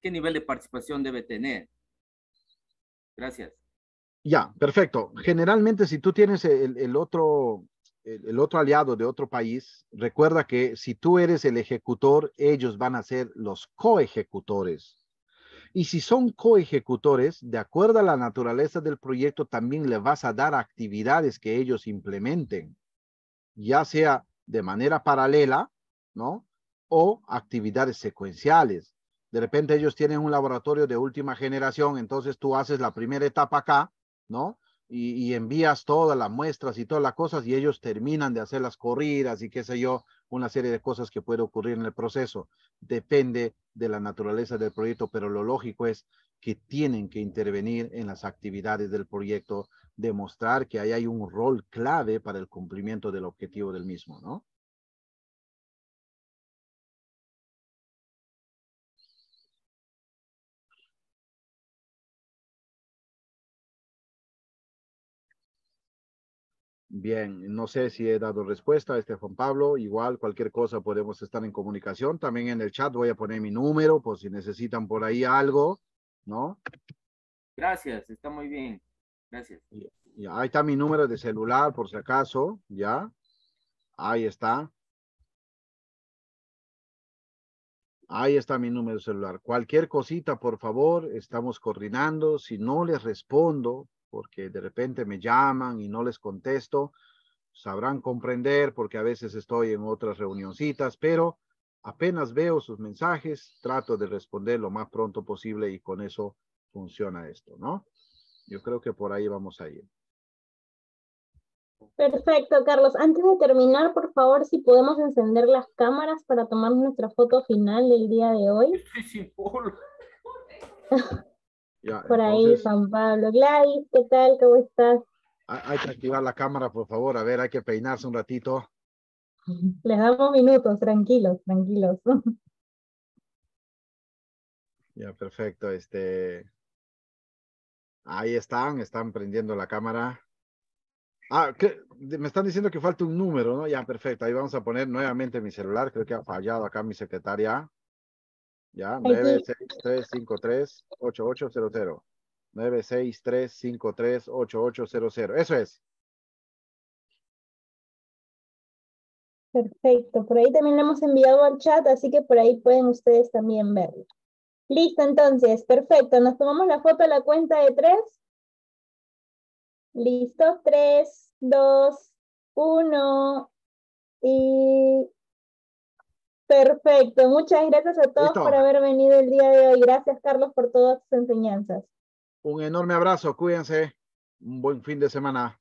¿Qué nivel de participación debe tener? Gracias. Ya, perfecto. Generalmente, si tú tienes el, otro, otro aliado de otro país, recuerda que si tú eres el ejecutor, ellos van a ser los coejecutores. Y si son coejecutores, de acuerdo a la naturaleza del proyecto, también le vas a dar actividades que ellos implementen, ya sea de manera paralela, ¿no? O actividades secuenciales. De repente ellos tienen un laboratorio de última generación, entonces tú haces la primera etapa acá, ¿no? Y, y envías todas las muestras y todas las cosas y ellos terminan de hacer las corridas y qué sé yo, una serie de cosas que puede ocurrir en el proceso. Depende de la naturaleza del proyecto, pero lo lógico es que tienen que intervenir en las actividades del proyecto, demostrar que ahí hay un rol clave para el cumplimiento del objetivo del mismo, ¿no? Bien, no sé si he dado respuesta a este Juan Pablo. Igual, cualquier cosa podemos estar en comunicación. También en el chat voy a poner mi número por si necesitan por ahí algo, ¿no? Gracias, está muy bien. Gracias. ahí está mi número de celular, por si acaso, ¿ya? Ahí está. Ahí está mi número de celular. Cualquier cosita, por favor, estamos coordinando. Si no les respondo, porque de repente me llaman y no les contesto. Sabrán comprender porque a veces estoy en otras reunioncitas, pero apenas veo sus mensajes, trato de responder lo más pronto posible y con eso funciona esto, ¿no? Yo creo que por ahí vamos a ir. Perfecto, Carlos. Antes de terminar, por favor, si podemos encender las cámaras para tomar nuestra foto final del día de hoy. Por ahí, San Pablo. Gladys, ¿qué tal? ¿Cómo estás? Hay que activar la cámara, por favor. A ver, hay que peinarse un ratito. Les damos minutos, tranquilos, tranquilos. Ya, perfecto. Este, ahí están, están prendiendo la cámara. Ah, me están diciendo que falta un número, ¿no? Ya, perfecto. Ahí vamos a poner nuevamente mi celular. Creo que ha fallado acá mi secretaria. ¿Ya? 963538800. 963538800. Eso es. Perfecto. Por ahí también lo hemos enviado al chat, así que por ahí pueden ustedes también verlo. Listo, entonces. Perfecto. Nos tomamos la foto a la cuenta de tres. Listo. Tres, dos, uno. Y Perfecto, muchas gracias a todos por haber venido el día de hoy. Gracias, Carlos, por todas tus enseñanzas. Un enorme abrazo, cuídense. Un buen fin de semana.